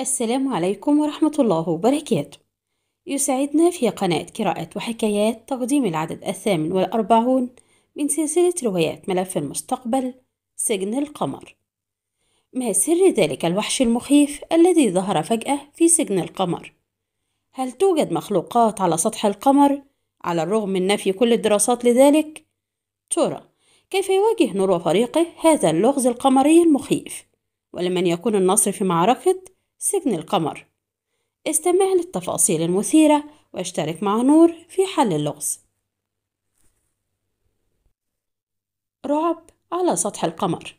السلام عليكم ورحمة الله وبركاته يسعدنا في قناة قراءة وحكايات تقديم العدد الثامن والأربعون من سلسلة روايات ملف المستقبل سجن القمر ما سر ذلك الوحش المخيف الذي ظهر فجأة في سجن القمر؟ هل توجد مخلوقات على سطح القمر على الرغم من نفي كل الدراسات لذلك؟ ترى كيف يواجه نور وفريقه هذا اللغز القمري المخيف؟ ولمن يكون النصر في معركة سجن القمر استمع للتفاصيل المثيرة واشترك مع نور في حل اللغز رعب على سطح القمر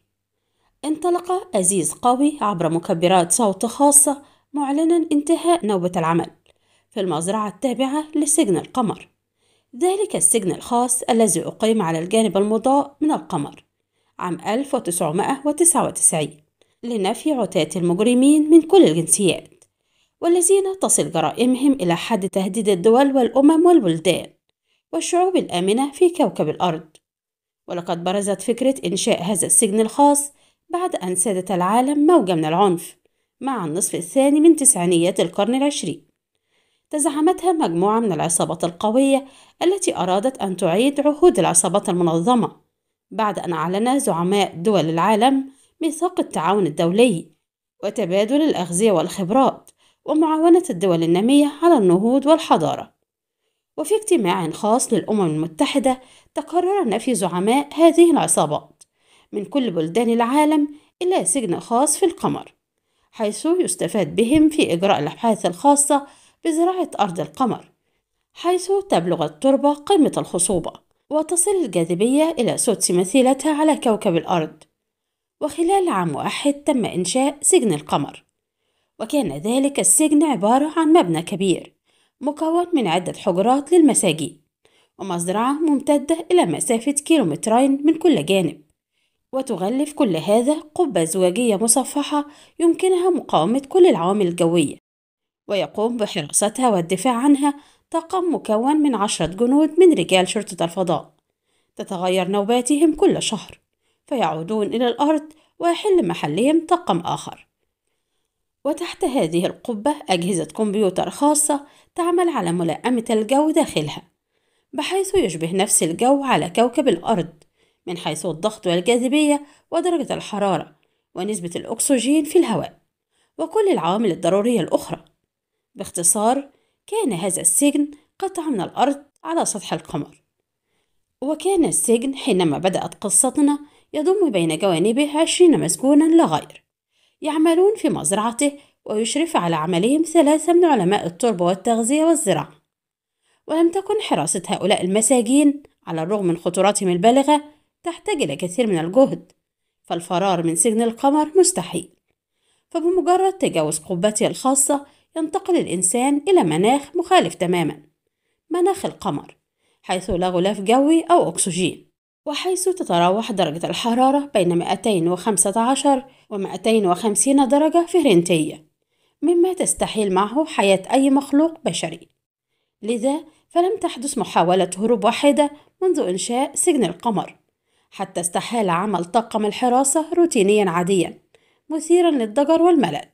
انطلق أزيز قوي عبر مكبرات صوت خاصة معلنا انتهاء نوبة العمل في المزرعة التابعة لسجن القمر ذلك السجن الخاص الذي أقيم على الجانب المضاء من القمر عام 1999 لنفي عتاة المجرمين من كل الجنسيات والذين تصل جرائمهم إلى حد تهديد الدول والأمم والبلدان والشعوب الآمنة في كوكب الأرض ولقد برزت فكرة إنشاء هذا السجن الخاص بعد أن سادت العالم موجة من العنف مع النصف الثاني من تسعينيات القرن العشرين تزعمتها مجموعة من العصابات القوية التي أرادت أن تعيد عهود العصابات المنظمة بعد أن أعلن زعماء دول العالم ميثاق التعاون الدولي وتبادل الأغذية والخبرات ومعاونة الدول النامية على النهوض والحضارة وفي اجتماع خاص للأمم المتحدة تقرر نفي زعماء هذه العصابات من كل بلدان العالم إلى سجن خاص في القمر حيث يستفاد بهم في إجراء الأبحاث الخاصة بزراعة أرض القمر حيث تبلغ التربة قمة الخصوبة وتصل الجاذبية إلى سدس مثيلتها على كوكب الأرض وخلال عام واحد تم إنشاء سجن القمر وكان ذلك السجن عبارة عن مبنى كبير مكون من عدة حجرات للمساجين ومزرعة ممتدة إلى مسافة كيلومترين من كل جانب وتغلف كل هذا قبة زواجية مصفحة يمكنها مقاومة كل العوامل الجوية ويقوم بحراستها والدفاع عنها طاقم مكون من عشرة جنود من رجال شرطة الفضاء تتغير نوباتهم كل شهر فيعودون إلى الأرض ويحل محلهم طاقم آخر وتحت هذه القبة أجهزة كمبيوتر خاصة تعمل على ملائمة الجو داخلها بحيث يشبه نفس الجو على كوكب الأرض من حيث الضغط والجاذبية ودرجة الحرارة ونسبة الأكسجين في الهواء وكل العوامل الضرورية الأخرى باختصار كان هذا السجن قطعة من الأرض على سطح القمر وكان السجن حينما بدأت قصتنا يضم بين جوانبه عشرين مسجونا لا غير يعملون في مزرعته ويشرف على عملهم ثلاثة من علماء التربة والتغذية والزراعة ولم تكن حراسة هؤلاء المساجين على الرغم من خطورتهم البالغة تحتاج إلى كثير من الجهد فالفرار من سجن القمر مستحيل فبمجرد تجاوز قبته الخاصة ينتقل الإنسان إلى مناخ مخالف تماما مناخ القمر حيث لا غلاف جوي أو أكسجين وحيث تتراوح درجة الحرارة بين 215 و 250 درجة فهرنتية مما تستحيل معه حياة أي مخلوق بشري لذا فلم تحدث محاولة هروب واحدة منذ إنشاء سجن القمر حتى استحال عمل طاقم الحراسة روتينيا عاديا مثيرا للضجر والملل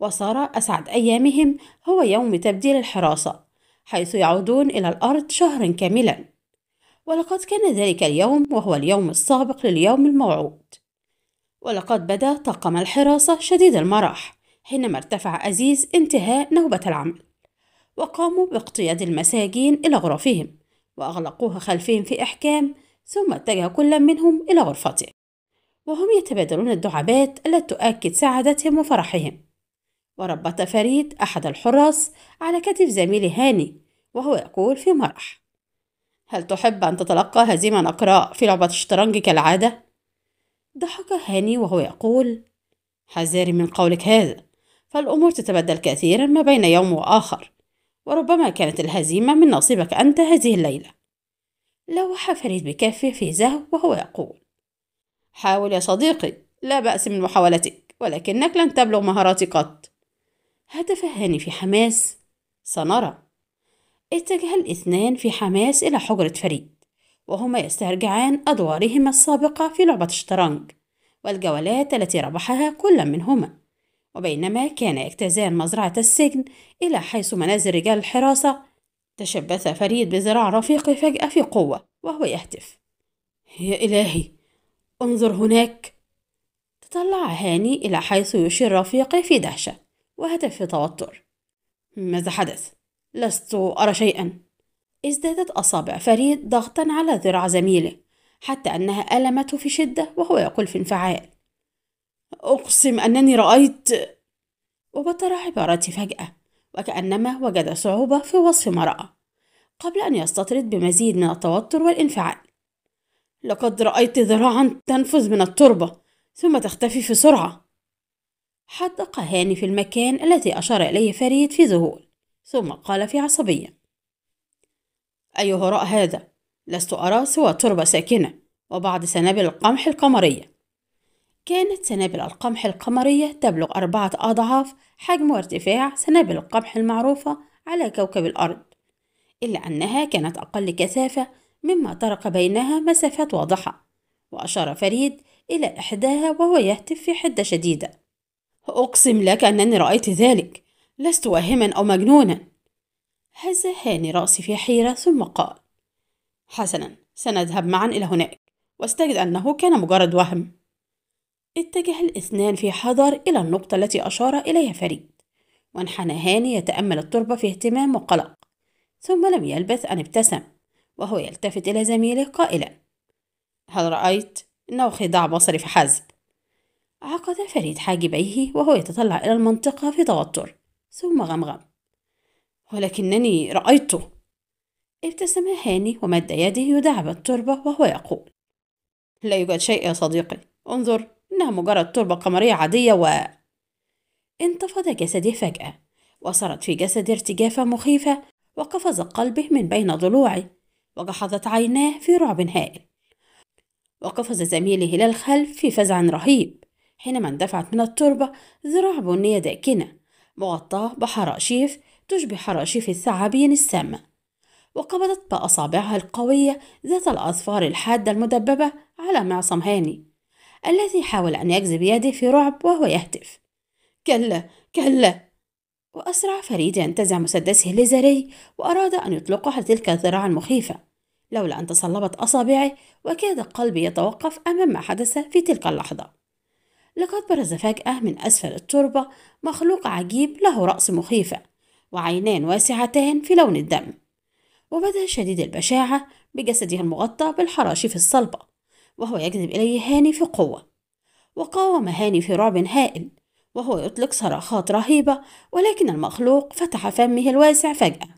وصار أسعد أيامهم هو يوم تبديل الحراسة حيث يعودون إلى الأرض شهرا كاملا ولقد كان ذلك اليوم وهو اليوم السابق لليوم الموعود ولقد بدا طاقم الحراسة شديد المرح حينما ارتفع أزيز انتهاء نوبة العمل وقاموا باقتياد المساجين إلى غرفهم وأغلقوها خلفهم في إحكام ثم اتجه كل منهم إلى غرفته وهم يتبادلون الدعابات التي تؤكد سعادتهم وفرحهم وربط فريد أحد الحراس على كتف زميله هاني وهو يقول في مرح هل تحب أن تتلقى هزيمة نقراء في لعبة الشطرنج كالعادة؟ ضحك هاني وهو يقول حذاري من قولك هذا فالأمور تتبدل كثيرا ما بين يوم وآخر وربما كانت الهزيمة من نصيبك أنت هذه الليلة لوح فريد بكفه في زهو وهو يقول حاول يا صديقي لا بأس من محاولتك ولكنك لن تبلغ مهاراتي قط هتف هاني في حماس سنرى اتجه الاثنان في حماس إلى حجرة فريد وهما يسترجعان أدوارهما السابقة في لعبة الشطرنج والجولات التي ربحها كل منهما وبينما كان يجتازان مزرعة السجن إلى حيث منازل رجال الحراسة تشبث فريد بذراع رفيقه فجأة في قوة وهو يهتف يا إلهي انظر هناك تطلع هاني إلى حيث يشير رفيقه في دهشة وهتف في توتر ماذا حدث؟ لست أرى شيئا ازدادت أصابع فريد ضغطا على ذراع زميله حتى أنها ألمته في شدة وهو يقول في انفعال أقسم أنني رأيت وبطر عبارتي فجأة وكأنما وجد صعوبة في وصف ما رأى قبل أن يستطرد بمزيد من التوتر والانفعال لقد رأيت ذراعا تنفذ من التربة ثم تختفي في سرعة حدق هاني في المكان الذي أشار إليه فريد في ذهول ثم قال في عصبية أي هراء هذا لست أرى سوى تربة ساكنة وبعض سنابل القمح القمرية كانت سنابل القمح القمرية تبلغ أربعة أضعاف حجم وارتفاع سنابل القمح المعروفة على كوكب الأرض إلا أنها كانت أقل كثافة مما طرق بينها مسافات واضحة وأشار فريد إلى إحداها وهو يهتف في حدة شديدة أقسم لك أنني رأيت ذلك لست واهما أو مجنونا هز هاني رأسي في حيرة ثم قال حسنا سنذهب معا إلى هناك واستجد أنه كان مجرد وهم اتجه الاثنان في حذر إلى النقطة التي أشار إليها فريد وانحنى هاني يتأمل التربة في اهتمام وقلق ثم لم يلبث أن ابتسم وهو يلتفت إلى زميله قائلا هل رأيت؟ إنه خداع بصري فحسب عقد فريد حاجبيه وهو يتطلع إلى المنطقة في توتر ثم غمغم ولكنني رأيته ابتسم هاني ومد يده يدعب التربة وهو يقول لا يوجد شيء يا صديقي انظر إنها مجرد تربة قمرية عادية و انتفض جسدي فجأة وصارت في جسدي ارتجافة مخيفة وقفز قلبه من بين ضلوعي وجحظت عيناه في رعب هائل وقفز زميلي إلى الخلف في فزع رهيب حينما اندفعت من التربة ذراع بنية داكنة مغطاة بحراشيف تشبه حراشيف الثعابين السامة وقبضت بأصابعها القوية ذات الأظفار الحادة المدببة على معصم هاني الذي حاول أن يجذب يده في رعب وهو يهتف كلا كلا وأسرع فريد ينتزع مسدسه الليزري وأراد أن يطلقه على تلك الذراع المخيفة لولا أن تصلبت أصابعه وكاد قلبي يتوقف أمام ما حدث في تلك اللحظة لقد برز فجأة من أسفل التربة مخلوق عجيب له رأس مخيفة وعينان واسعتان في لون الدم وبدا شديد البشاعة بجسده المغطى بالحراشف الصلبة وهو يجذب إليه هاني في قوة وقاوم هاني في رعب هائل وهو يطلق صراخات رهيبة ولكن المخلوق فتح فمه الواسع فجأة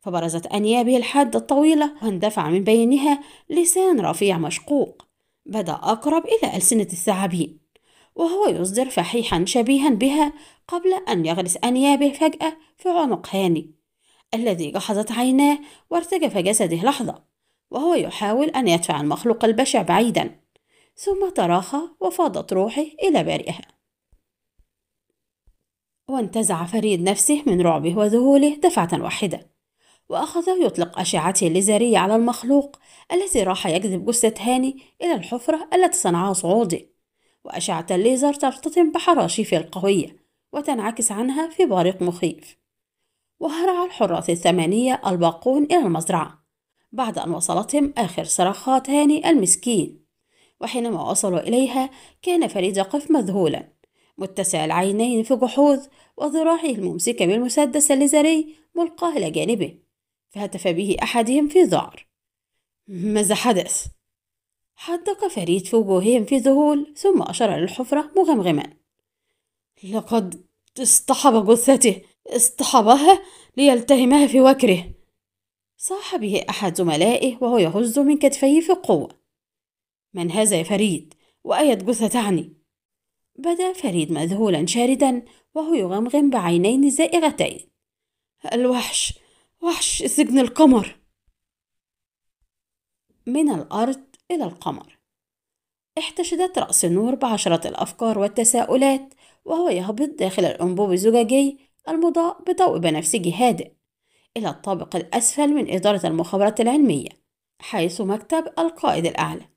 فبرزت أنيابه الحادة الطويلة واندفع من بينها لسان رفيع مشقوق بدأ أقرب إلى ألسنة الثعابين وهو يصدر فحيحا شبيها بها قبل أن يغرس أنيابه فجأة في عنق هاني الذي جحظت عيناه وارتجف جسده لحظة وهو يحاول أن يدفع المخلوق البشع بعيدا ثم تراخى وفاضت روحه إلى بارئها وانتزع فريد نفسه من رعبه وذهوله دفعة واحدة وأخذ يطلق أشعته الليزرية على المخلوق الذي راح يجذب جثة هاني إلى الحفرة التي صنعها صعودي وأشعة الليزر ترتطم بحراشيف القوية وتنعكس عنها في بارق مخيف وهرع الحراس الثمانية الباقون إلى المزرعة بعد أن وصلتهم آخر صرخات هاني المسكين وحينما وصلوا إليها كان فريد يقف مذهولا متسع العينين في جحوظ وذراعه الممسكة بالمسدس الليزري ملقاه إلى جانبه فهتف به أحدهم في ذعر ماذا حدث؟ حدق فريد في وجوههم في ذهول ثم أشار للحفرة مغمغما لقد اصطحب جثته اصطحبها ليلتهمها في وكره صاح به أحد زملائه وهو يهز من كتفيه في قوة من هذا يا فريد وأية جثة تعني بدا فريد مذهولا شاردا وهو يغمغم بعينين زائغتين الوحش وحش سجن القمر من الأرض إلى القمر احتشدت رأس النور بعشرة الأفكار والتساؤلات وهو يهبط داخل الأنبوب الزجاجي المضاء بضوء بنفسجي هادئ إلى الطابق الأسفل من إدارة المخابرات العلمية حيث مكتب القائد الأعلى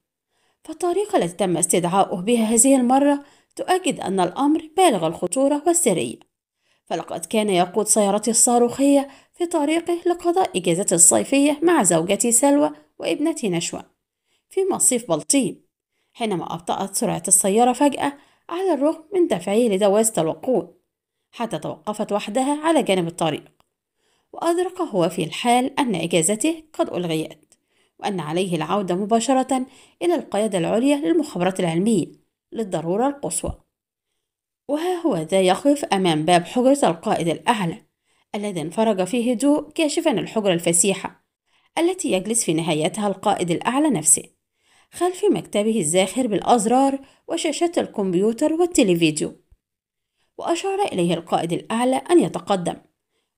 فالطريقة التي تم استدعاؤه بها هذه المرة تؤكد أن الأمر بالغ الخطورة والسرية فلقد كان يقود سيارته الصاروخية في طريقه لقضاء إجازته الصيفية مع زوجته سلوى وابنته نشوى في مصيف بلطيم حينما أبطأت سرعة السيارة فجأة على الرغم من دفعه لدواسة الوقود حتى توقفت وحدها على جانب الطريق وأدرك هو في الحال أن إجازته قد ألغيت وأن عليه العودة مباشرة إلى القيادة العليا للمخابرات العلمية للضرورة القصوى وها هو ذا يقف أمام باب حجرة القائد الأعلى الذي انفرج فيه هدوء كاشفا الحجرة الفسيحة التي يجلس في نهايتها القائد الأعلى نفسه خلف مكتبه الزاخر بالأزرار وشاشات الكمبيوتر والتلفزيون وأشار إليه القائد الأعلى أن يتقدم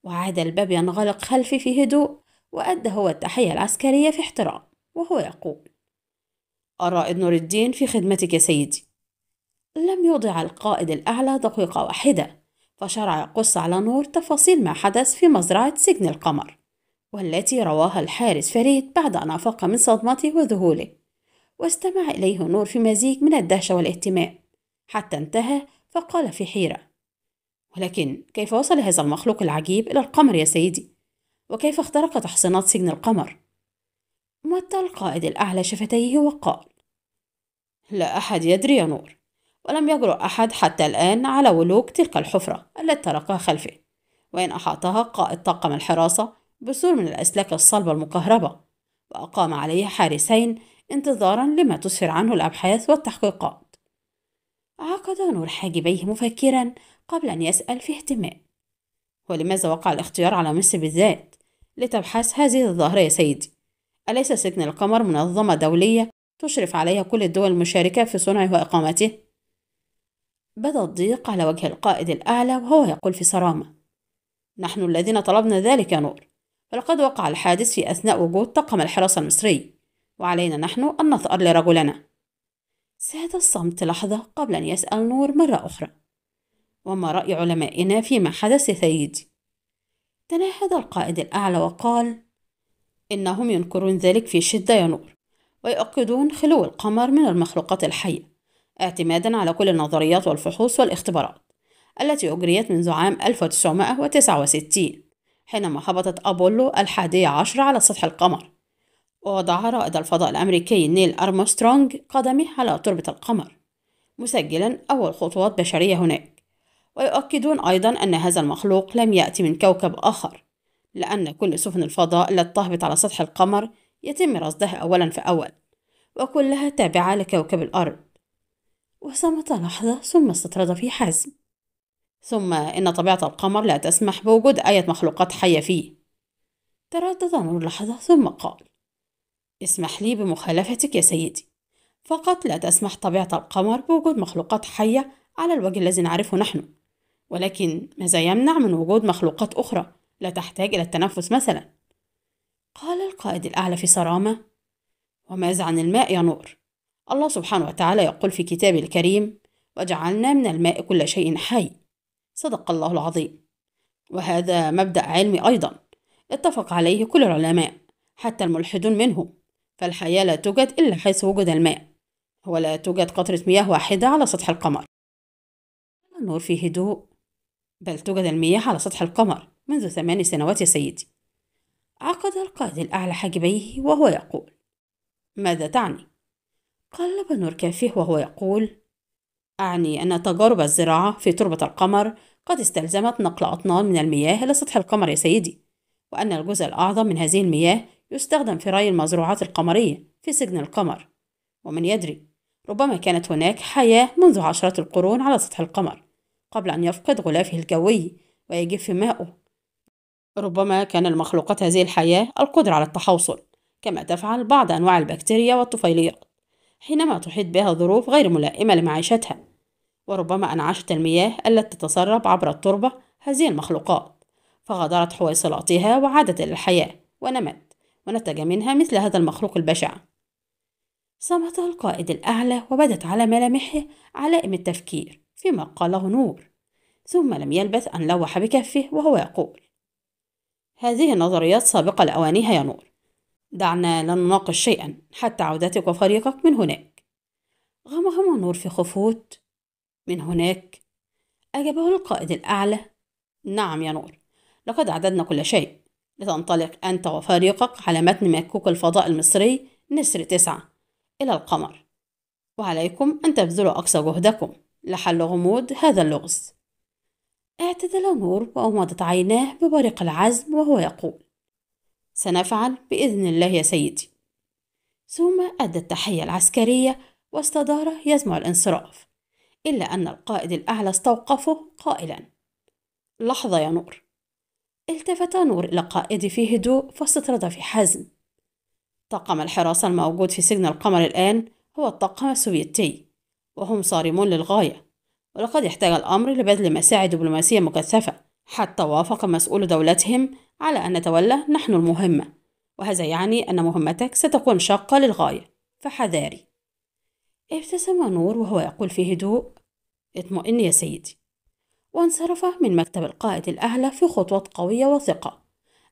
وعاد الباب ينغلق خلفي في هدوء وأدى هو التحية العسكرية في احترام وهو يقول الرائد نور الدين في خدمتك يا سيدي لم يضع القائد الأعلى دقيقة واحدة فشرع يقص على نور تفاصيل ما حدث في مزرعة سجن القمر والتي رواها الحارس فريد بعد أن أفاق من صدمته وذهوله واستمع إليه نور في مزيج من الدهشة والاهتماء حتى انتهى فقال في حيرة ولكن كيف وصل هذا المخلوق العجيب إلى القمر يا سيدي؟ وكيف اخترق تحصينات سجن القمر؟ مد القائد الأعلى شفتيه وقال لا أحد يدري يا نور ولم يجرؤ أحد حتى الآن على ولوك تلك الحفرة التي تركها خلفه وإن أحاطها قائد طاقم الحراسة بسور من الأسلاك الصلبة المكهربة وأقام عليه حارسين انتظارا لما تسفر عنه الأبحاث والتحقيقات عقد نور حاجبيه مفكرا قبل أن يسأل في اهتمام ولماذا وقع الاختيار على مصر بالذات لتبحث هذه الظاهرة يا سيدي أليس سجن القمر منظمة دولية تشرف عليها كل الدول المشاركة في صنعه وإقامته بدا الضيق على وجه القائد الأعلى وهو يقول في صرامة نحن الذين طلبنا ذلك يا نور فلقد وقع الحادث في أثناء وجود طاقم الحراسة المصري وعلينا نحن أن نثأر لرجلنا ساد الصمت لحظة قبل أن يسأل نور مرة أخرى وما رأي علمائنا فيما حدث يا سيدي تناهد القائد الأعلى وقال إنهم ينكرون ذلك في شدة يا نور ويؤكدون خلو القمر من المخلوقات الحية اعتمادا على كل النظريات والفحوص والاختبارات التي أجريت منذ عام 1969 حينما هبطت أبولو الحادية عشر على سطح القمر ووضع رائد الفضاء الأمريكي نيل أرمسترونج قدمه على تربة القمر مسجلا أول خطوات بشرية هناك ويؤكدون أيضا أن هذا المخلوق لم يأتي من كوكب آخر لأن كل سفن الفضاء التي تهبط على سطح القمر يتم رصدها أولا فأول وكلها تابعة لكوكب الأرض وصمت لحظة ثم استطرد في حزم ثم إن طبيعة القمر لا تسمح بوجود أي مخلوقات حية فيه تردد نور لحظة ثم قال اسمح لي بمخالفتك يا سيدي فقط لا تسمح طبيعة القمر بوجود مخلوقات حية على الوجه الذي نعرفه نحن ولكن ماذا يمنع من وجود مخلوقات أخرى لا تحتاج إلى التنفس مثلا قال القائد الأعلى في صرامة وماذا عن الماء يا نور الله سبحانه وتعالى يقول في كتابه الكريم وجعلنا من الماء كل شيء حي صدق الله العظيم وهذا مبدأ علمي أيضا اتفق عليه كل العلماء حتى الملحدون منهم فالحياة لا توجد إلا حيث وجد الماء ولا توجد قطرة مياه واحدة على سطح القمر النور في هدوء بل توجد المياه على سطح القمر منذ ثمان سنوات يا سيدي عقد القائد الأعلى حاجبيه وهو يقول ماذا تعني؟ قلب نور كافيه وهو يقول أعني أن تجارب الزراعة في تربة القمر قد استلزمت نقل أطنان من المياه إلى سطح القمر يا سيدي وأن الجزء الأعظم من هذه المياه يستخدم في ري المزروعات القمرية في سجن القمر ومن يدري ربما كانت هناك حياة منذ عشرات القرون على سطح القمر قبل أن يفقد غلافه الجوي ويجف ماؤه ربما كان المخلوقات هذه الحياة القدرة على التحوصل كما تفعل بعض أنواع البكتيريا والطفيليات حينما تحيط بها ظروف غير ملائمة لمعيشتها وربما أنعشت المياه التي تتسرب عبر التربة هذه المخلوقات فغادرت حويصلاتها وعادت إلى الحياة ونمت ونتج منها مثل هذا المخلوق البشع صمت القائد الأعلى وبدت على ملامحه علائم التفكير فيما قاله نور ثم لم يلبث أن لوح بكفه وهو يقول هذه النظريات سابقة لأوانيها يا نور دعنا لا نناقش شيئا حتى عودتك وفريقك من هناك غمغم نور في خفوت من هناك أجابه القائد الأعلى نعم يا نور لقد أعددنا كل شيء لتنطلق أنت وفريقك على متن مكوك الفضاء المصري نسر تسعة إلى القمر وعليكم أن تبذلوا أقصى جهدكم لحل غموض هذا اللغز اعتدل نور وأمضت عيناه ببريق العزم وهو يقول سنفعل بإذن الله يا سيدي ثم أدى التحية العسكرية واستدار يزمع الانصراف إلا أن القائد الأعلى استوقفه قائلا لحظة يا نور التفت نور إلى قائدي في هدوء فاستطرد في حزم طاقم الحراسة الموجود في سجن القمر الآن هو الطاقم السوفيتي وهم صارمون للغاية ولقد احتاج الأمر لبذل مساعي دبلوماسية مكثفة حتى وافق مسؤول دولتهم على أن نتولى نحن المهمة وهذا يعني أن مهمتك ستكون شاقة للغاية فحذاري ابتسم نور وهو يقول في هدوء اطمئن يا سيدي وانصرف من مكتب القائد الأعلى في خطوة قوية وثقة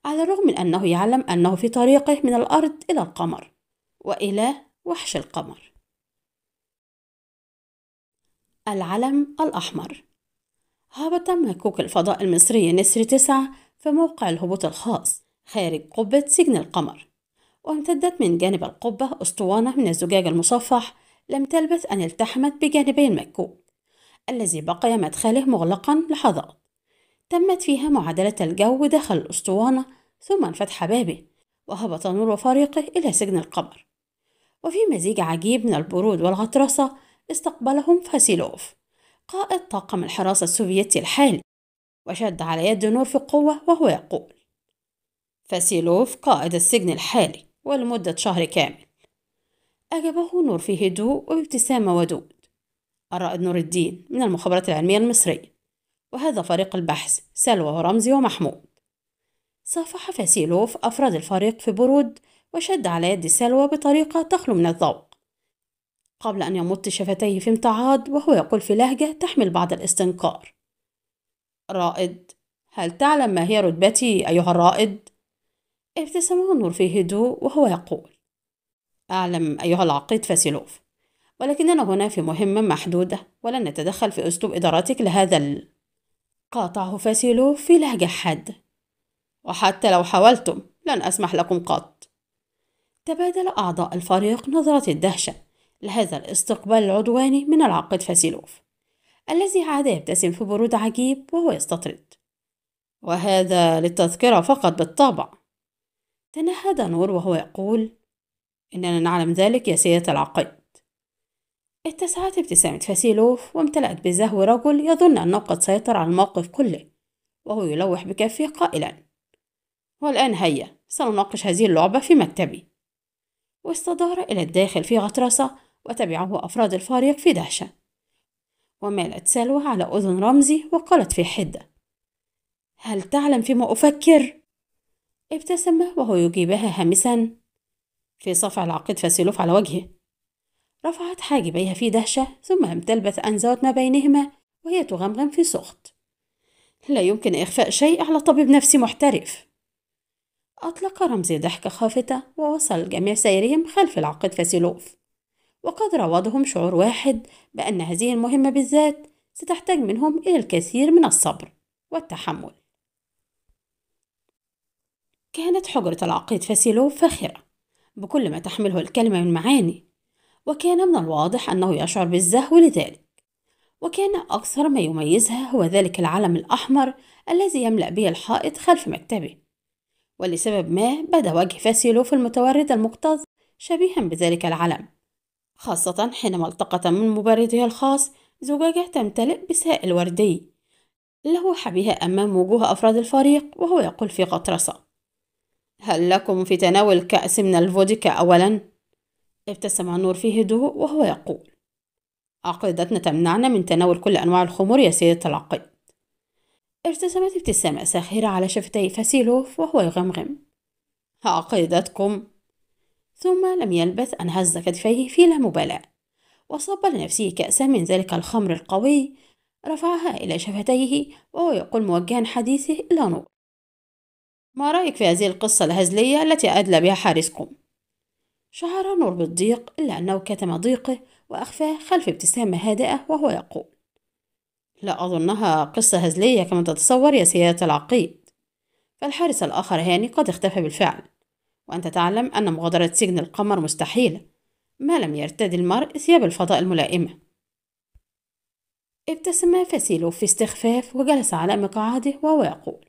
على الرغم من أنه يعلم أنه في طريقه من الأرض إلى القمر وإلى وحش القمر العلم الأحمر هبط مكوك الفضاء المصري نسر تسعة في موقع الهبوط الخاص خارج قبة سجن القمر وامتدت من جانب القبة أسطوانة من الزجاج المصفح لم تلبث أن التحمت بجانبي المكوك الذي بقي مدخله مغلقا لحظات تمت فيها معادلة الجو داخل الأسطوانة ثم انفتح بابه وهبط نور وفريقه إلى سجن القمر وفي مزيج عجيب من البرود والغطرسة استقبلهم فاسيلوف قائد طاقم الحراسة السوفيتي الحالي وشد على يد نور في قوة وهو يقول فاسيلوف قائد السجن الحالي ولمدة شهر كامل أجابه نور في هدوء وابتسامة ودود الرائد نور الدين من المخابرات العلمية المصرية وهذا فريق البحث سلوى ورمزي ومحمود صافح فاسيلوف أفراد الفريق في برود وشد على يد سلوى بطريقة تخلو من الذوق قبل أن يمط شفتيه في امتعاض وهو يقول في لهجة تحمل بعض الاستنكار رائد هل تعلم ما هي رتبتي أيها الرائد؟ ابتسم نور في هدوء وهو يقول أعلم أيها العقيد فاسيلوف ولكننا هنا في مهمة محدودة ولن نتدخل في أسلوب إدارتك لهذا ال... قاطعه فاسيلو في لهجة حادة وحتى لو حاولتم لن أسمح لكم قط تبادل أعضاء الفريق نظرة الدهشة لهذا الاستقبال العدواني من العقد فاسيلوف الذي عاد يبتسم في برود عجيب وهو يستطرد وهذا للتذكرة فقط بالطبع تنهد نور وهو يقول إننا نعلم ذلك يا سيادة العقيد اتسعت ابتسامة فاسيلوف وامتلأت بزهو رجل يظن أنه قد سيطر على الموقف كله وهو يلوح بكفه قائلا والآن هيا سنناقش هذه اللعبة في مكتبي واستدار إلى الداخل في غطرسة وتبعه أفراد الفريق في دهشة ومالت سلوى على أذن رمزي وقالت في حدة هل تعلم فيما أفكر؟ ابتسم وهو يجيبها هامسا في صفع العقيد فاسيلوف على وجهه رفعت حاجبيها في دهشة ثم امتلبت أنزات ما بينهما وهي تغمغم في سخط لا يمكن إخفاء شيء على طبيب نفسي محترف أطلق رمزي ضحكة خافتة ووصل جميع سيرهم خلف العقد فاسيلوف وقد راودهم شعور واحد بأن هذه المهمة بالذات ستحتاج منهم إلى الكثير من الصبر والتحمل كانت حجرة العقيد فاسيلوف فاخرة بكل ما تحمله الكلمة من معاني وكان من الواضح أنه يشعر بالزهو لذلك وكان أكثر ما يميزها هو ذلك العلم الأحمر الذي يملأ به الحائط خلف مكتبه ولسبب ما بدا وجه فاسيلو في المتورد المكتظ شبيها بذلك العلم خاصة حينما التقط من مبرده الخاص زجاجة تمتلئ بسائل وردي له حبيها أمام وجوه أفراد الفريق وهو يقول في غطرسة هل لكم في تناول كأس من الفوديكا أولا؟ ابتسم نور في هدوء وهو يقول عقيدتنا تمنعنا من تناول كل أنواع الخمور يا سيدة العقيد ارتسمت ابتسامة ساخرة على شفتي فاسيلوف وهو يغمغم عقيدتكم ثم لم يلبث أن هز كتفيه في لا مبالاة وصب لنفسه كأسا من ذلك الخمر القوي رفعها إلى شفتيه وهو يقول موجها حديثه إلى نور ما رأيك في هذه القصة الهزلية التي أدلى بها حارسكم؟ شعر نور بالضيق إلا أنه كتم ضيقه وأخفاه خلف ابتسامة هادئة وهو يقول لا أظنها قصة هزلية كما تتصور يا سيادة العقيد فالحارس الآخر هاني قد اختفى بالفعل وأنت تعلم أن مغادرة سجن القمر مستحيلة ما لم يرتدي المرء ثياب الفضاء الملائمة ابتسم فاسيلو في استخفاف وجلس على مقعده وهو يقول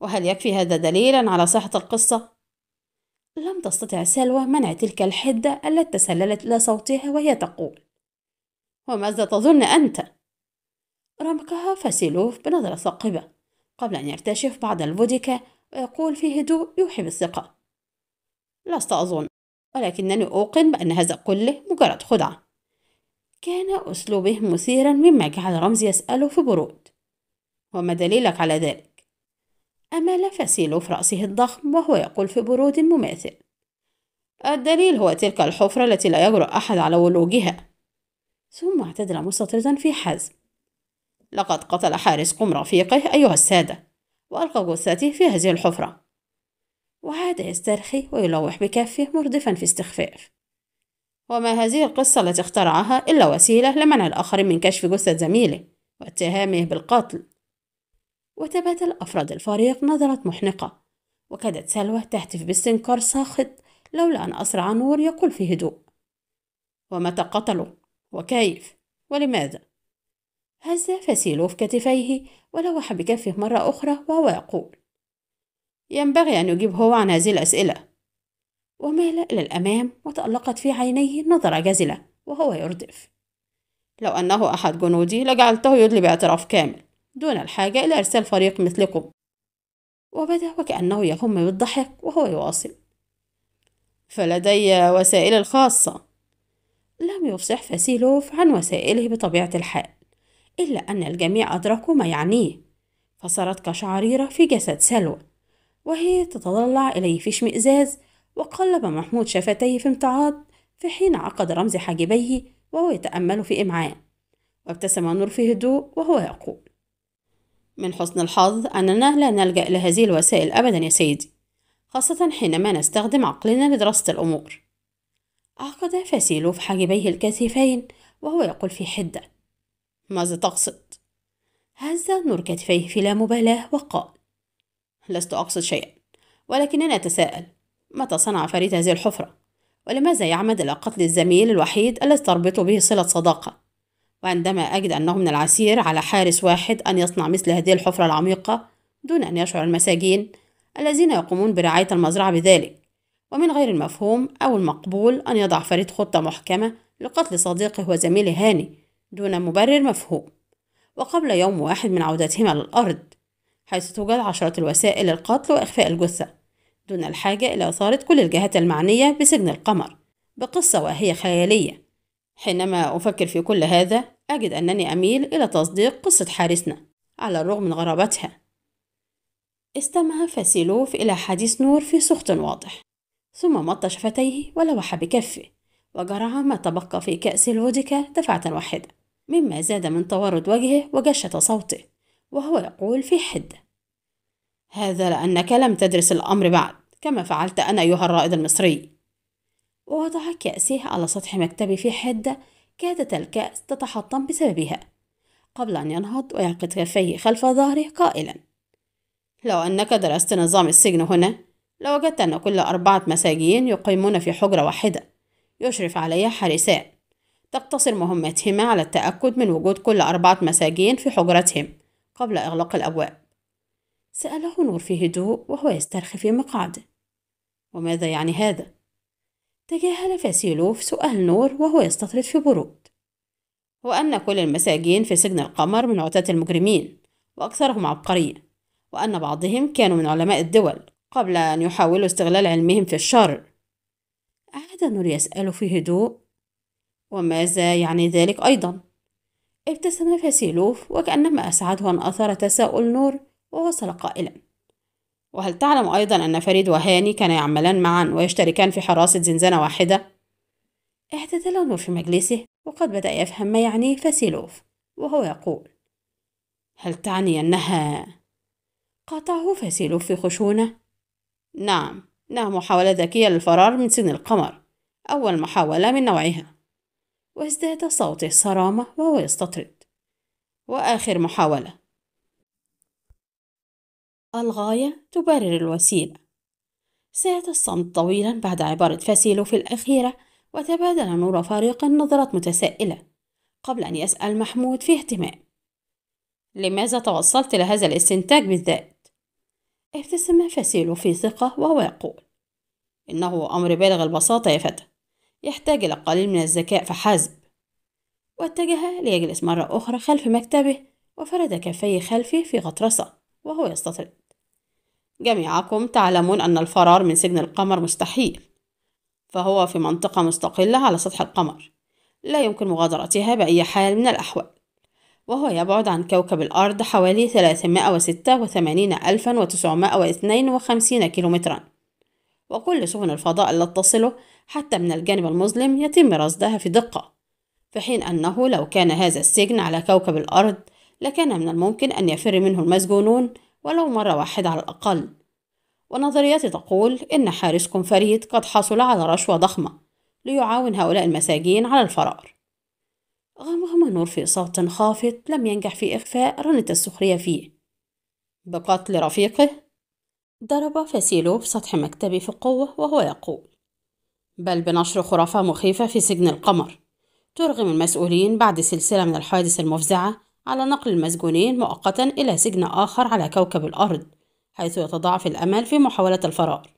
وهل يكفي هذا دليلا على صحة القصة؟ لم تستطع سلوى منع تلك الحدة التي تسللت إلى صوتها وهي تقول وماذا تظن أنت؟ رمقها فسيلوف بنظرة ثاقبة قبل أن يرتشف بعض الفوديكا ويقول في هدوء يوحي بالثقة لست أظن ولكنني أوقن بأن هذا كله مجرد خدعة كان أسلوبه مثيرا مما جعل رمز يسأله في برود وما دليلك على ذلك؟ أمال فاسيلو في رأسه الضخم وهو يقول في برود مماثل الدليل هو تلك الحفرة التي لا يجرؤ أحد على ولوجها ثم اعتدل مستطردا في حزم لقد قتل حارس رفيقه أيها السادة وألقى جثته في هذه الحفرة وعاد يسترخي ويلوح بكفه مردفا في استخفاف وما هذه القصة التي اخترعها إلا وسيلة لمنع الآخرين من كشف جثة زميله واتهامه بالقتل وتبات الأفراد الفريق نظرة محنقة وكادت سلوى تهتف باستنكار ساخط لولا أن أسرع نور يقول في هدوء ومتى قتلوا وكيف ولماذا هز فسيلوف كتفيه ولوح بكفه مرة أخرى وهو يقول ينبغي أن يجيب هو عن هذه الأسئلة ومال إلى الأمام وتألقت في عينيه نظرة جزلة وهو يردف لو أنه أحد جنودي لجعلته يدلي باعتراف كامل دون الحاجة إلى إرسال فريق مثلكم وبدأ وكأنه يهم بالضحك وهو يواصل فلدي وسائلي الخاصة لم يفصح فاسيلوف عن وسائله بطبيعة الحال إلا أن الجميع أدركوا ما يعنيه فصارت كشعريرة في جسد سلوى وهي تتضلع إليه في اشمئزاز وقلب محمود شفتيه في امتعاض في حين عقد رمز حاجبيه وهو يتأمل في إمعان وابتسم نور في هدوء وهو يقول من حسن الحظ أننا لا نلجأ لهذه الوسائل أبدا يا سيدي خاصة حينما نستخدم عقلنا لدراسة الأمور عقد فاسيلو في حاجبيه الكثيفين وهو يقول في حدة ماذا تقصد؟ هز نور كتفيه في لا مبالاة وقال لست أقصد شيئا ولكنني أتساءل متى صنع فريد هذه الحفرة؟ ولماذا يعمد إلى قتل الزميل الوحيد الذي تربط به صلة صداقة؟ وعندما أجد أنه من العسير على حارس واحد أن يصنع مثل هذه الحفرة العميقة دون أن يشعر المساجين الذين يقومون برعاية المزرعة بذلك ومن غير المفهوم أو المقبول أن يضع فريد خطة محكمة لقتل صديقه وزميله هاني دون مبرر مفهوم وقبل يوم واحد من عودتهما للأرض حيث توجد عشرات الوسائل للقتل وإخفاء الجثة دون الحاجة إلى إثارة كل الجهات المعنية بسجن القمر بقصة واهية خيالية حينما أفكر في كل هذا أجد أنني أميل إلى تصديق قصة حارسنا على الرغم من غرابتها استمع فاسيلوف إلى حديث نور في سخط واضح ثم مط شفتيه ولوح بكفه وجرع ما تبقى في كأس الودكا دفعة واحدة مما زاد من تورد وجهه وجشة صوته وهو يقول في حدة هذا لأنك لم تدرس الأمر بعد كما فعلت أنا أيها الرائد المصري ووضع كأسه على سطح مكتبي في حدة كادت الكأس تتحطم بسببها قبل أن ينهض ويعقد كفيه خلف ظهره قائلا لو أنك درست نظام السجن هنا لوجدت أن كل أربعة مساجين يقيمون في حجرة واحدة يشرف عليها حارسان تقتصر مهمتهما على التأكد من وجود كل أربعة مساجين في حجرتهم قبل إغلاق الأبواب سأله نور في هدوء وهو يسترخي في مقعده وماذا يعني هذا؟ تجاهل فاسيلوف سؤال نور وهو يستطرد في برود وأن كل المساجين في سجن القمر من عتاة المجرمين وأكثرهم عبقرية وأن بعضهم كانوا من علماء الدول قبل أن يحاولوا استغلال علمهم في الشر أعاد نور يسأل في هدوء وماذا يعني ذلك أيضا؟ ابتسم فاسيلوف وكأنما أسعده أن أثار تساؤل نور ووصل قائلا وهل تعلم أيضا أن فريد وهاني كان يعملان معا ويشتركان في حراسة زنزانة واحدة؟ اعتدل نور في مجلسه وقد بدأ يفهم ما يعنيه فاسيلوف وهو يقول هل تعني أنها قاطعه فاسيلوف في خشونة نعم إنها نعم، محاولة ذكية للفرار من سن القمر أول محاولة من نوعها وازداد صوته الصرامة وهو يستطرد وآخر محاولة الغاية تبرر الوسيلة سات الصمت طويلا بعد عبارة فاسيلو في الأخيرة وتبادل نور فريق نظرات متسائلة قبل أن يسأل محمود في اهتمام لماذا توصلت لهذا الاستنتاج بالذات؟ ابتسم فاسيلو في ثقة وهو يقول إنه أمر بالغ البساطة يا فتى يحتاج إلى قليل من الذكاء فحسب واتجه ليجلس مرة أخرى خلف مكتبه وفرد كفيه خلفه في غطرسة وهو يستطرد جميعكم تعلمون أن الفرار من سجن القمر مستحيل فهو في منطقة مستقلة على سطح القمر لا يمكن مغادرتها بأي حال من الأحوال وهو يبعد عن كوكب الأرض حوالي 386952 كيلومترا وكل سفن الفضاء التي تصله حتى من الجانب المظلم يتم رصدها في دقة في حين أنه لو كان هذا السجن على كوكب الأرض لكان من الممكن أن يفر منه المسجونون ولو مرة واحدة على الأقل ونظريتي تقول إن حارسكم فريد قد حصل على رشوة ضخمة ليعاون هؤلاء المساجين على الفرار غمغم نور في صوت خافت لم ينجح في إخفاء رنة السخرية فيه بقتل رفيقه ضرب فاسيلو في سطح مكتبي في قوة وهو يقول بل بنشر خرافة مخيفة في سجن القمر ترغم المسؤولين بعد سلسلة من الحوادث المفزعة على نقل المسجونين مؤقتا إلى سجن آخر على كوكب الأرض حيث يتضاعف الأمل في محاولة الفرار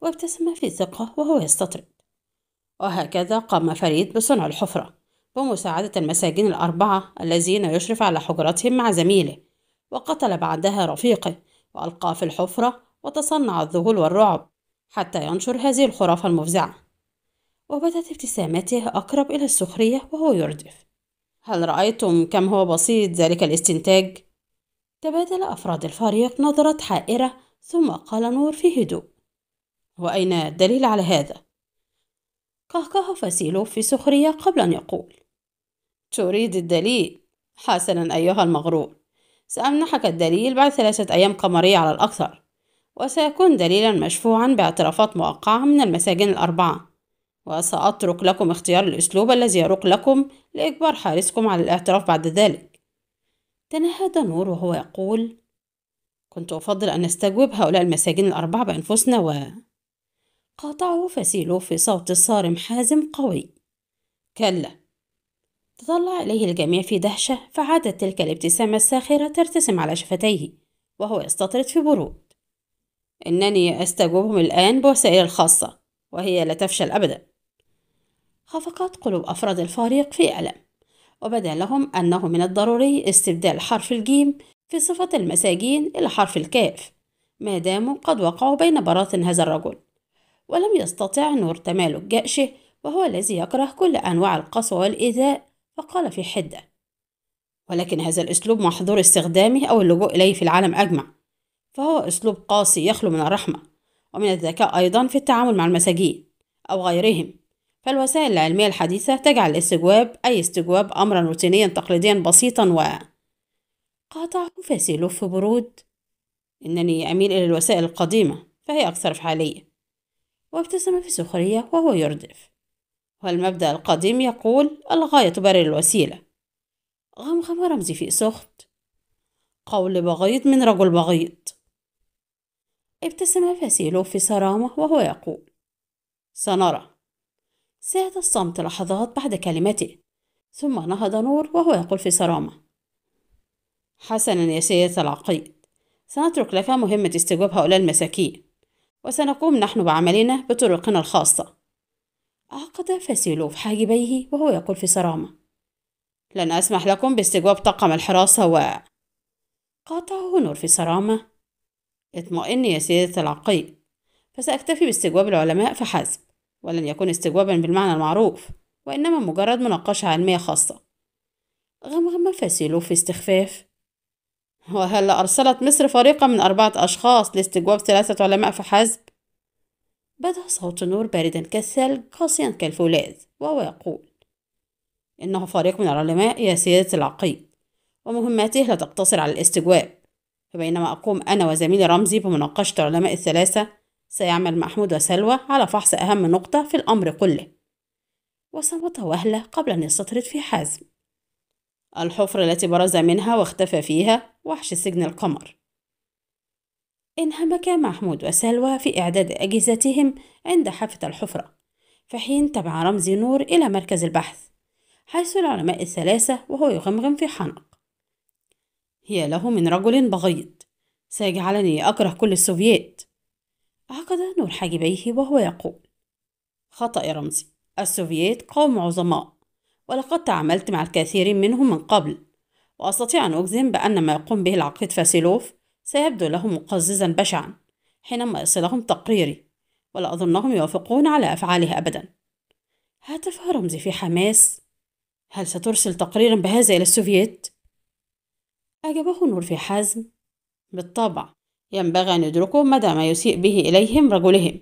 وابتسم في ثقة وهو يستطرد وهكذا قام فريد بصنع الحفرة بمساعدة المساجين الأربعة الذين يشرف على حجرتهم مع زميله وقتل بعدها رفيقه وألقاه في الحفرة وتصنع الذهول والرعب حتى ينشر هذه الخرافة المفزعة وبدت ابتسامته أقرب إلى السخرية وهو يردف هل رأيتم كم هو بسيط ذلك الاستنتاج؟ تبادل أفراد الفريق نظرة حائرة ثم قال نور في هدوء وأين الدليل على هذا؟ قهقه فاسيلوف في سخرية قبل أن يقول تريد الدليل حسنا أيها المغرور سأمنحك الدليل بعد ثلاثة أيام قمرية على الأكثر وسيكون دليلا مشفوعا باعترافات مؤقعة من المساجين الأربعة وسأترك لكم اختيار الأسلوب الذي يروق لكم لإجبار حارسكم على الاعتراف بعد ذلك تنهد نور وهو يقول كنت أفضل أن نستجوب هؤلاء المساجين الأربعة بأنفسنا و قاطعه فسيلو في صوت صارم حازم قوي كلا تطلع إليه الجميع في دهشة فعادت تلك الابتسامة الساخرة ترتسم على شفتيه وهو يستطرد في برود إنني أستجوبهم الآن بوسائل الخاصة وهي لا تفشل أبدا خفقت قلوب أفراد الفريق في ألم وبدا لهم أنه من الضروري استبدال حرف الجيم في صفة المساجين إلى حرف الكاف ما داموا قد وقعوا بين براثن هذا الرجل ولم يستطع نور تمالك جأشه وهو الذي يكره كل أنواع القسوة والإيذاء فقال في حدة ولكن هذا الأسلوب محظور استخدامه أو اللجوء إليه في العالم أجمع فهو أسلوب قاسي يخلو من الرحمة ومن الذكاء أيضا في التعامل مع المساجين أو غيرهم فالوسائل العلمية الحديثة تجعل الاستجواب أي استجواب أمرا روتينيا تقليديا بسيطا و قاطع فاسيلوف برود إنني أميل إلى الوسائل القديمة فهي أكثر فعالية وابتسم في سخرية وهو يردف والمبدأ القديم يقول الغاية تبرر الوسيلة غمغم رمزي في سخط قول بغيض من رجل بغيض ابتسم فاسيلوف في صرامة وهو يقول سنرى ساد الصمت لحظات بعد كلمته ثم نهض نور وهو يقول في صرامة حسنا يا سيدة العقيد سنترك لك مهمة استجواب هؤلاء المساكين وسنقوم نحن بعملنا بطرقنا الخاصة عقد فاسيلوف حاجبيه وهو يقول في صرامة لن أسمح لكم باستجواب طاقم الحراسة و قاطعه نور في صرامة اطمئن يا سيدة العقيد فسأكتفي باستجواب العلماء فحسب ولن يكون استجوابا بالمعنى المعروف وإنما مجرد مناقشة علمية خاصة غمغم فاسيلو في استخفاف وهل أرسلت مصر فريقا من أربعة أشخاص لاستجواب ثلاثة علماء فحسب؟ بدا صوت نور باردا كالثلج قاسيا كالفولاذ وهو يقول إنه فريق من العلماء يا سيادة العقيد ومهمته لا تقتصر على الاستجواب فبينما أقوم أنا وزميلي رمزي بمناقشة العلماء الثلاثة سيعمل محمود وسلوى على فحص أهم نقطة في الأمر كله وصمت وهلة قبل أن يستطرد في حازم الحفرة التي برز منها واختفى فيها وحش سجن القمر انهمك محمود وسلوى في إعداد أجهزتهم عند حافة الحفرة في حين تبع رمزي نور إلى مركز البحث حيث العلماء الثلاثة وهو يغمغم في حنق هي له من رجل بغيض سيجعلني أكره كل السوفييت عقد نور حاجبيه وهو يقول خطأ يا رمزي السوفييت قوم عظماء ولقد تعاملت مع الكثير منهم من قبل وأستطيع أن أجزم بأن ما يقوم به العقيد فاسيلوف سيبدو لهم مقززا بشعا حينما يصلهم تقريري ولا أظنهم يوافقون على أفعاله أبدا هاتف رمزي في حماس هل سترسل تقريرا بهذا إلى السوفييت؟ أجابه نور في حزم بالطبع ينبغي أن يدركوا مدى ما يسيء به إليهم رجلهم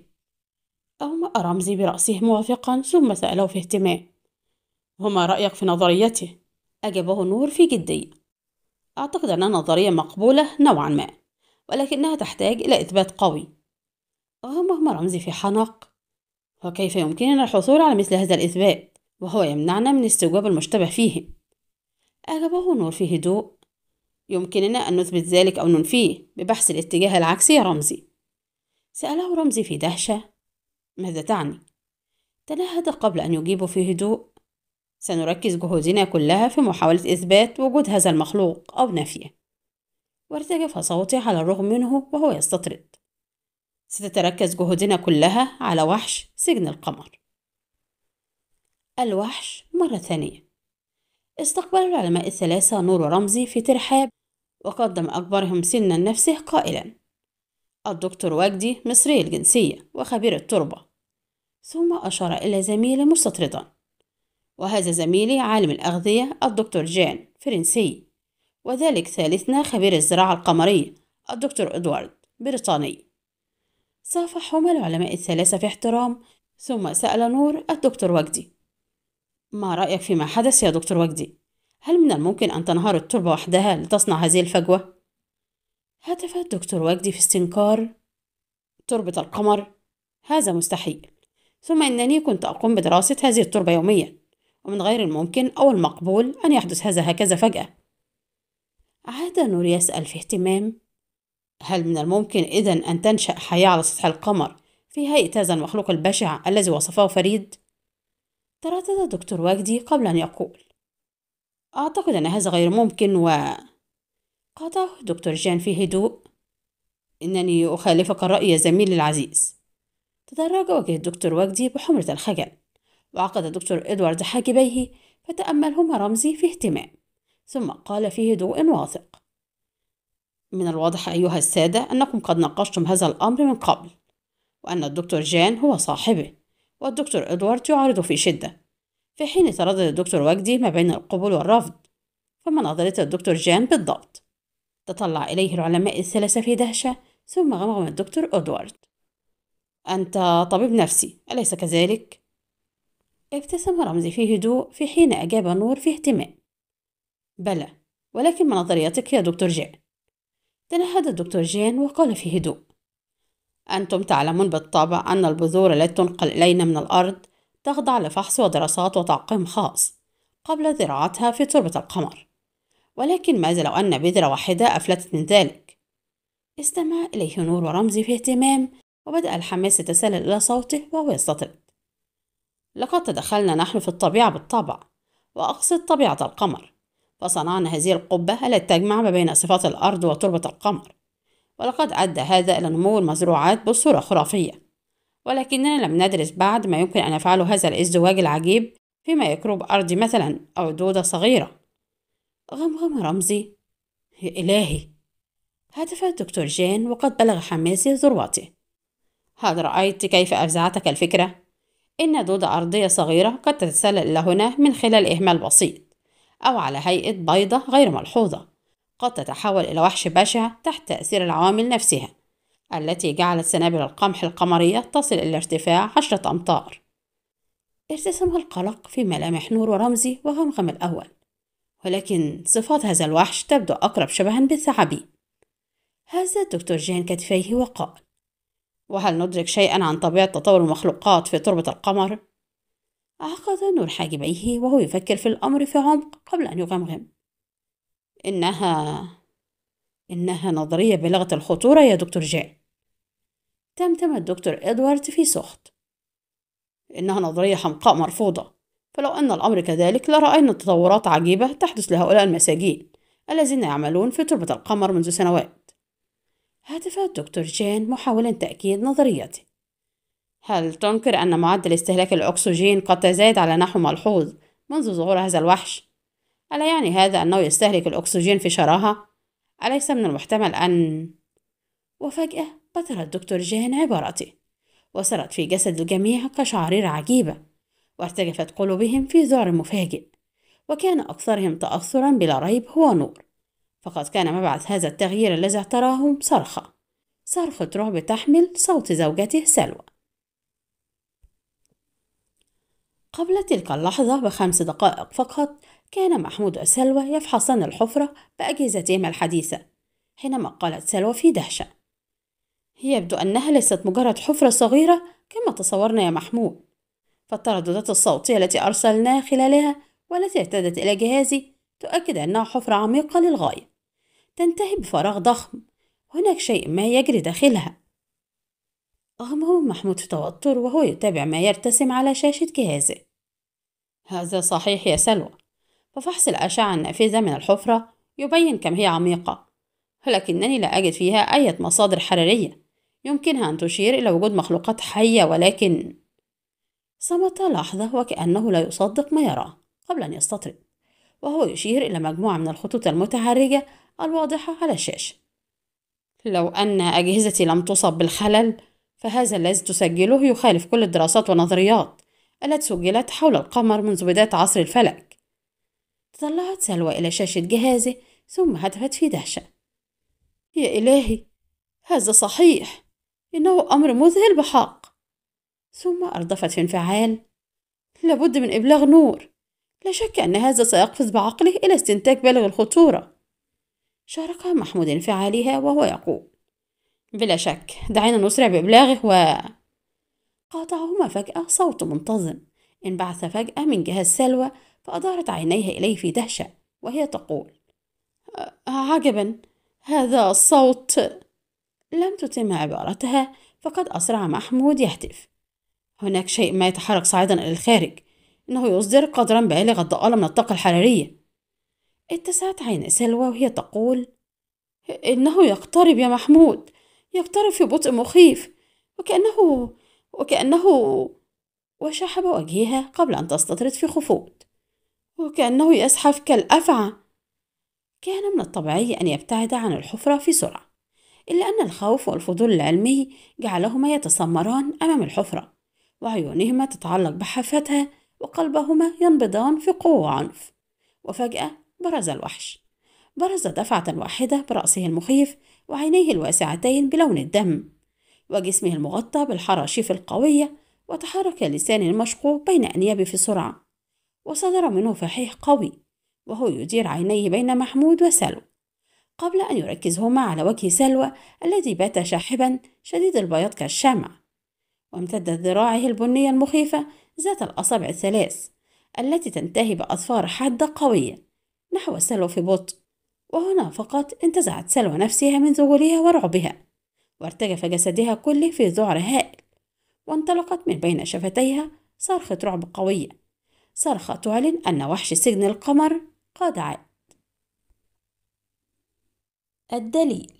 أومأ رمزي برأسه موافقا ثم سأله في اهتمام وما رأيك في نظريته؟ أجابه نور في جدية أعتقد أنها نظرية مقبولة نوعا ما ولكنها تحتاج إلى إثبات قوي غمغم رمزي في حنق وكيف يمكننا الحصول على مثل هذا الإثبات وهو يمنعنا من استجواب المشتبه فيه أجابه نور في هدوء يمكننا أن نثبت ذلك أو ننفيه ببحث الاتجاه العكسي يا رمزي سأله رمزي في دهشة ماذا تعني؟ تنهد قبل أن يجيب في هدوء سنركز جهودنا كلها في محاولة إثبات وجود هذا المخلوق أو نفيه وارتجف صوتي على الرغم منه وهو يستطرد ستتركز جهودنا كلها على وحش سجن القمر الوحش مرة ثانية استقبل العلماء الثلاثة نور ورمزي في ترحاب وقدم أكبرهم سنا نفسه قائلا الدكتور وجدي مصري الجنسية وخبير التربة ثم أشار إلى زميل مستطردا وهذا زميلي عالم الأغذية الدكتور جان فرنسي وذلك ثالثنا خبير الزراعة القمرية الدكتور إدوارد بريطاني صافحهما العلماء الثلاثة في احترام ثم سأل نور الدكتور وجدي ما رأيك فيما حدث يا دكتور وجدي؟ هل من الممكن أن تنهار التربة وحدها لتصنع هذه الفجوة؟ هتف الدكتور وجدي في استنكار تربة القمر هذا مستحيل ثم إنني كنت أقوم بدراسة هذه التربة يوميا ومن غير الممكن أو المقبول أن يحدث هذا هكذا فجأة عاد نور يسأل في اهتمام هل من الممكن إذن أن تنشأ حياة على سطح القمر في هيئة هذا المخلوق البشع الذي وصفه فريد؟ تردد دكتور وجدي قبل أن يقول أعتقد أن هذا غير ممكن و قاطعه دكتور جان في هدوء إنني أخالفك الرأي يا زميلي العزيز تدرج وجه الدكتور وجدي بحمرة الخجل وعقد الدكتور إدوارد حاجبيه فتأملهما رمزي في اهتمام ثم قال في هدوء واثق من الواضح أيها السادة أنكم قد ناقشتم هذا الأمر من قبل وأن الدكتور جان هو صاحبه والدكتور إدوارد يعارض في شدة في حين تردد الدكتور وجدي ما بين القبول والرفض فما نظرت الدكتور جان بالضبط تطلع إليه العلماء الثلاثة في دهشة ثم غمغم الدكتور أدوارد أنت طبيب نفسي أليس كذلك؟ ابتسم رمزي في هدوء في حين أجاب نور في اهتمام بلى ولكن من نظريتك يا دكتور جان تنهد الدكتور جان وقال في هدوء أنتم تعلمون بالطبع أن البذور التي تنقل إلينا من الأرض تخضع لفحص ودراسات وتعقيم خاص قبل زراعتها في تربة القمر ولكن ماذا لو أن بذرة واحدة أفلتت من ذلك؟ استمع إليه نور ورمزي في اهتمام وبدأ الحماس يتسلل إلى صوته وهو يستطرد لقد تدخلنا نحن في الطبيعة بالطبع وأقصد طبيعة القمر فصنعنا هذه القبة التي تجمع ما بين صفات الأرض وتربة القمر ولقد أدى هذا إلى نمو المزروعات بصورة خرافية ولكننا لم ندرس بعد ما يمكن أن يفعله هذا الازدواج العجيب في ميكروب أرضي مثلا أو دودة صغيرة غمغم رمزي يا إلهي هتف الدكتور جان وقد بلغ حماسي ذروته هل رأيت كيف أفزعتك الفكرة؟ إن دودة أرضية صغيرة قد تتسلل إلى هنا من خلال إهمال بسيط أو على هيئة بيضة غير ملحوظة قد تتحول إلى وحش بشع تحت تأثير العوامل نفسها التي جعلت سنابل القمح القمرية تصل إلى ارتفاع عشرة أمتار ارتسم القلق في ملامح نور ورمزي وغمغم الأول ولكن صفات هذا الوحش تبدو أقرب شبها بالثعابين هذا الدكتور جان كتفيه وقال وهل ندرك شيئا عن طبيعة تطور المخلوقات في تربة القمر؟ عقد نور حاجبيه وهو يفكر في الأمر في عمق قبل أن يغمغم إنها إنها نظرية بالغة الخطورة يا دكتور جان تمتم الدكتور إدوارد في سخط إنها نظرية حمقاء مرفوضة فلو أن الأمر كذلك لرأينا تطورات عجيبة تحدث لهؤلاء المساجين الذين يعملون في تربة القمر منذ سنوات هاتف الدكتور جان محاولا تأكيد نظريته هل تنكر أن معدل استهلاك الأكسجين قد تزايد على نحو ملحوظ منذ ظهور هذا الوحش ألا يعني هذا أنه يستهلك الأكسجين في شراهة؟ أليس من المحتمل أن… وفجأة بتر الدكتور جان عبارته وسرت في جسد الجميع كشعرير عجيبة وارتجفت قلوبهم في ذعر مفاجئ وكان أكثرهم تأثرا بلا ريب هو نور فقد كان مبعث هذا التغيير الذي اعتراه صرخة صرخة رعب تحمل صوت زوجته سلوى قبل تلك اللحظة بخمس دقائق فقط كان محمود وسلوى يفحصان الحفرة بأجهزتهما الحديثة حينما قالت سلوى في دهشة يبدو أنها ليست مجرد حفرة صغيرة كما تصورنا يا محمود فالترددات الصوتية التي أرسلناها خلالها والتي اعتدت إلى جهازي تؤكد أنها حفرة عميقة للغاية تنتهي بفراغ ضخم هناك شيء ما يجري داخلها قام محمود في توتر وهو يتابع ما يرتسم على شاشة جهازه هذا صحيح يا سلوى ففحص الأشعة النافذة من الحفرة يبين كم هي عميقة ولكنني لا أجد فيها أي مصادر حرارية يمكنها أن تشير إلى وجود مخلوقات حية ولكن صمت لحظة وكأنه لا يصدق ما يراه قبل أن يستطرد وهو يشير إلى مجموعة من الخطوط المتحرجة الواضحة على الشاشة لو أن أجهزتي لم تصب بالخلل فهذا الذي تسجله يخالف كل الدراسات والنظريات التي سجلت حول القمر منذ بداية عصر الفلك تطلعت سلوى إلى شاشة جهازه ثم هتفت في دهشة يا إلهي هذا صحيح إنه أمر مذهل بحق ثم أردفت في انفعال لابد من إبلاغ نور لا شك أن هذا سيقفز بعقله إلى استنتاج بالغ الخطورة شاركها محمود انفعالها وهو يقول بلا شك دعينا نسرع بإبلاغه و قاطعهما فجأة صوت منتظم انبعث فجأة من جهاز سلوى فأدارت عينيها إليه في دهشة وهي تقول عجبا هذا الصوت لم تتم عبارتها فقد أسرع محمود يهتف هناك شيء ما يتحرك صاعدا إلى الخارج إنه يصدر قدرا بالغ الضآلة من الطاقة الحرارية اتسعت عين سلوى وهي تقول إنه يقترب يا محمود يقترب في بطء مخيف وكأنه وكأنه وشحب وجهها قبل أن تستطرد في خفوت وكأنه يزحف كالأفعى كان من الطبيعي أن يبتعد عن الحفرة في سرعة إلا أن الخوف والفضول العلمي جعلهما يتسمران أمام الحفرة وعيونهما تتعلق بحافتها وقلبهما ينبضان في قوة وعنف وفجأة برز الوحش برز دفعة واحدة برأسه المخيف وعينيه الواسعتين بلون الدم وجسمه المغطى بالحراشيف القوية وتحرك لسان المشقوق بين أنيابه في سرعة وصدر منه فحيح قوي وهو يدير عينيه بين محمود وسلوى قبل أن يركزهما على وجه سلوى الذي بات شاحبا شديد البياض كالشمع وامتدت ذراعه البنية المخيفة ذات الأصابع الثلاث التي تنتهي بأظفار حادة قوية نحو سلوى في بطء وهنا فقط انتزعت سلوى نفسها من ذهولها ورعبها وارتجف جسدها كله في ذعر هائل وانطلقت من بين شفتيها صرخة رعب قوية صرخة تعلن أن وحش سجن القمر قد عاد الدليل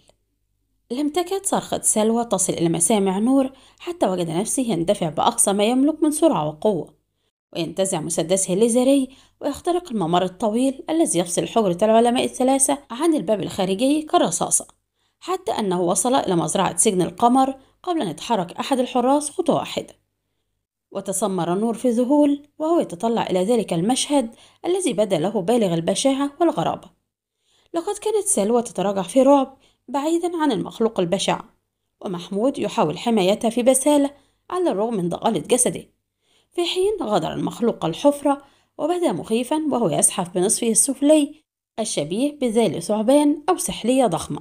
لم تكد صرخة سلوى تصل إلى مسامع نور حتى وجد نفسه يندفع بأقصى ما يملك من سرعة وقوة وينتزع مسدسه الليزري ويخترق الممر الطويل الذي يفصل حجرة العلماء الثلاثة عن الباب الخارجي كالرصاصة حتى أنه وصل إلى مزرعة سجن القمر قبل أن يتحرك أحد الحراس خطوة واحدة وتسمر النور في ذهول وهو يتطلع إلى ذلك المشهد الذي بدا له بالغ البشاعة والغرابة لقد كانت سلوى تتراجع في رعب بعيدا عن المخلوق البشع ومحمود يحاول حمايتها في بسالة على الرغم من ضغالة جسده في حين غادر المخلوق الحفرة وبدا مخيفا وهو يزحف بنصفه السفلي الشبيه بذيل ثعبان أو سحلية ضخمة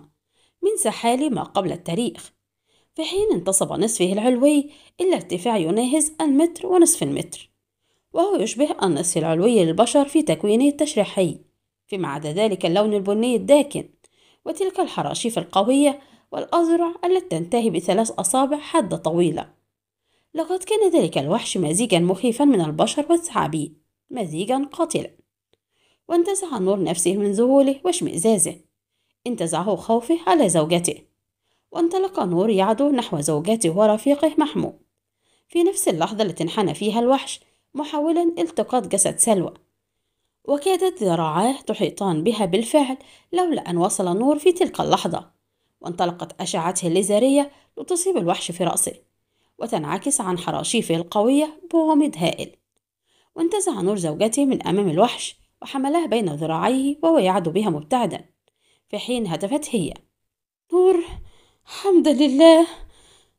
من سحالي ما قبل التاريخ في حين انتصب نصفه العلوي إلى ارتفاع يناهز المتر ونصف المتر وهو يشبه النصف العلوي للبشر في تكوينه التشريحي فيما عدا ذلك اللون البني الداكن وتلك الحراشيف القوية والأزرع التي تنتهي بثلاث أصابع حادة طويلة لقد كان ذلك الوحش مزيجا مخيفا من البشر والثعابين مزيجا قاتلا وانتزع النور نفسه من ذهوله واشمئزازه انتزعه خوفه على زوجته وانطلق نور يعدو نحو زوجته ورفيقه محمود في نفس اللحظة التي انحنى فيها الوحش محاولا التقاط جسد سلوى وكادت ذراعاه تحيطان بها بالفعل لولا أن وصل النور في تلك اللحظة وانطلقت أشعته الليزرية لتصيب الوحش في رأسه وتنعكس عن حراشيفه القوية بغمض هائل وانتزع نور زوجته من أمام الوحش وحملها بين ذراعيه وهو يعد بها مبتعدا في حين هتفت هي نور حمدا لله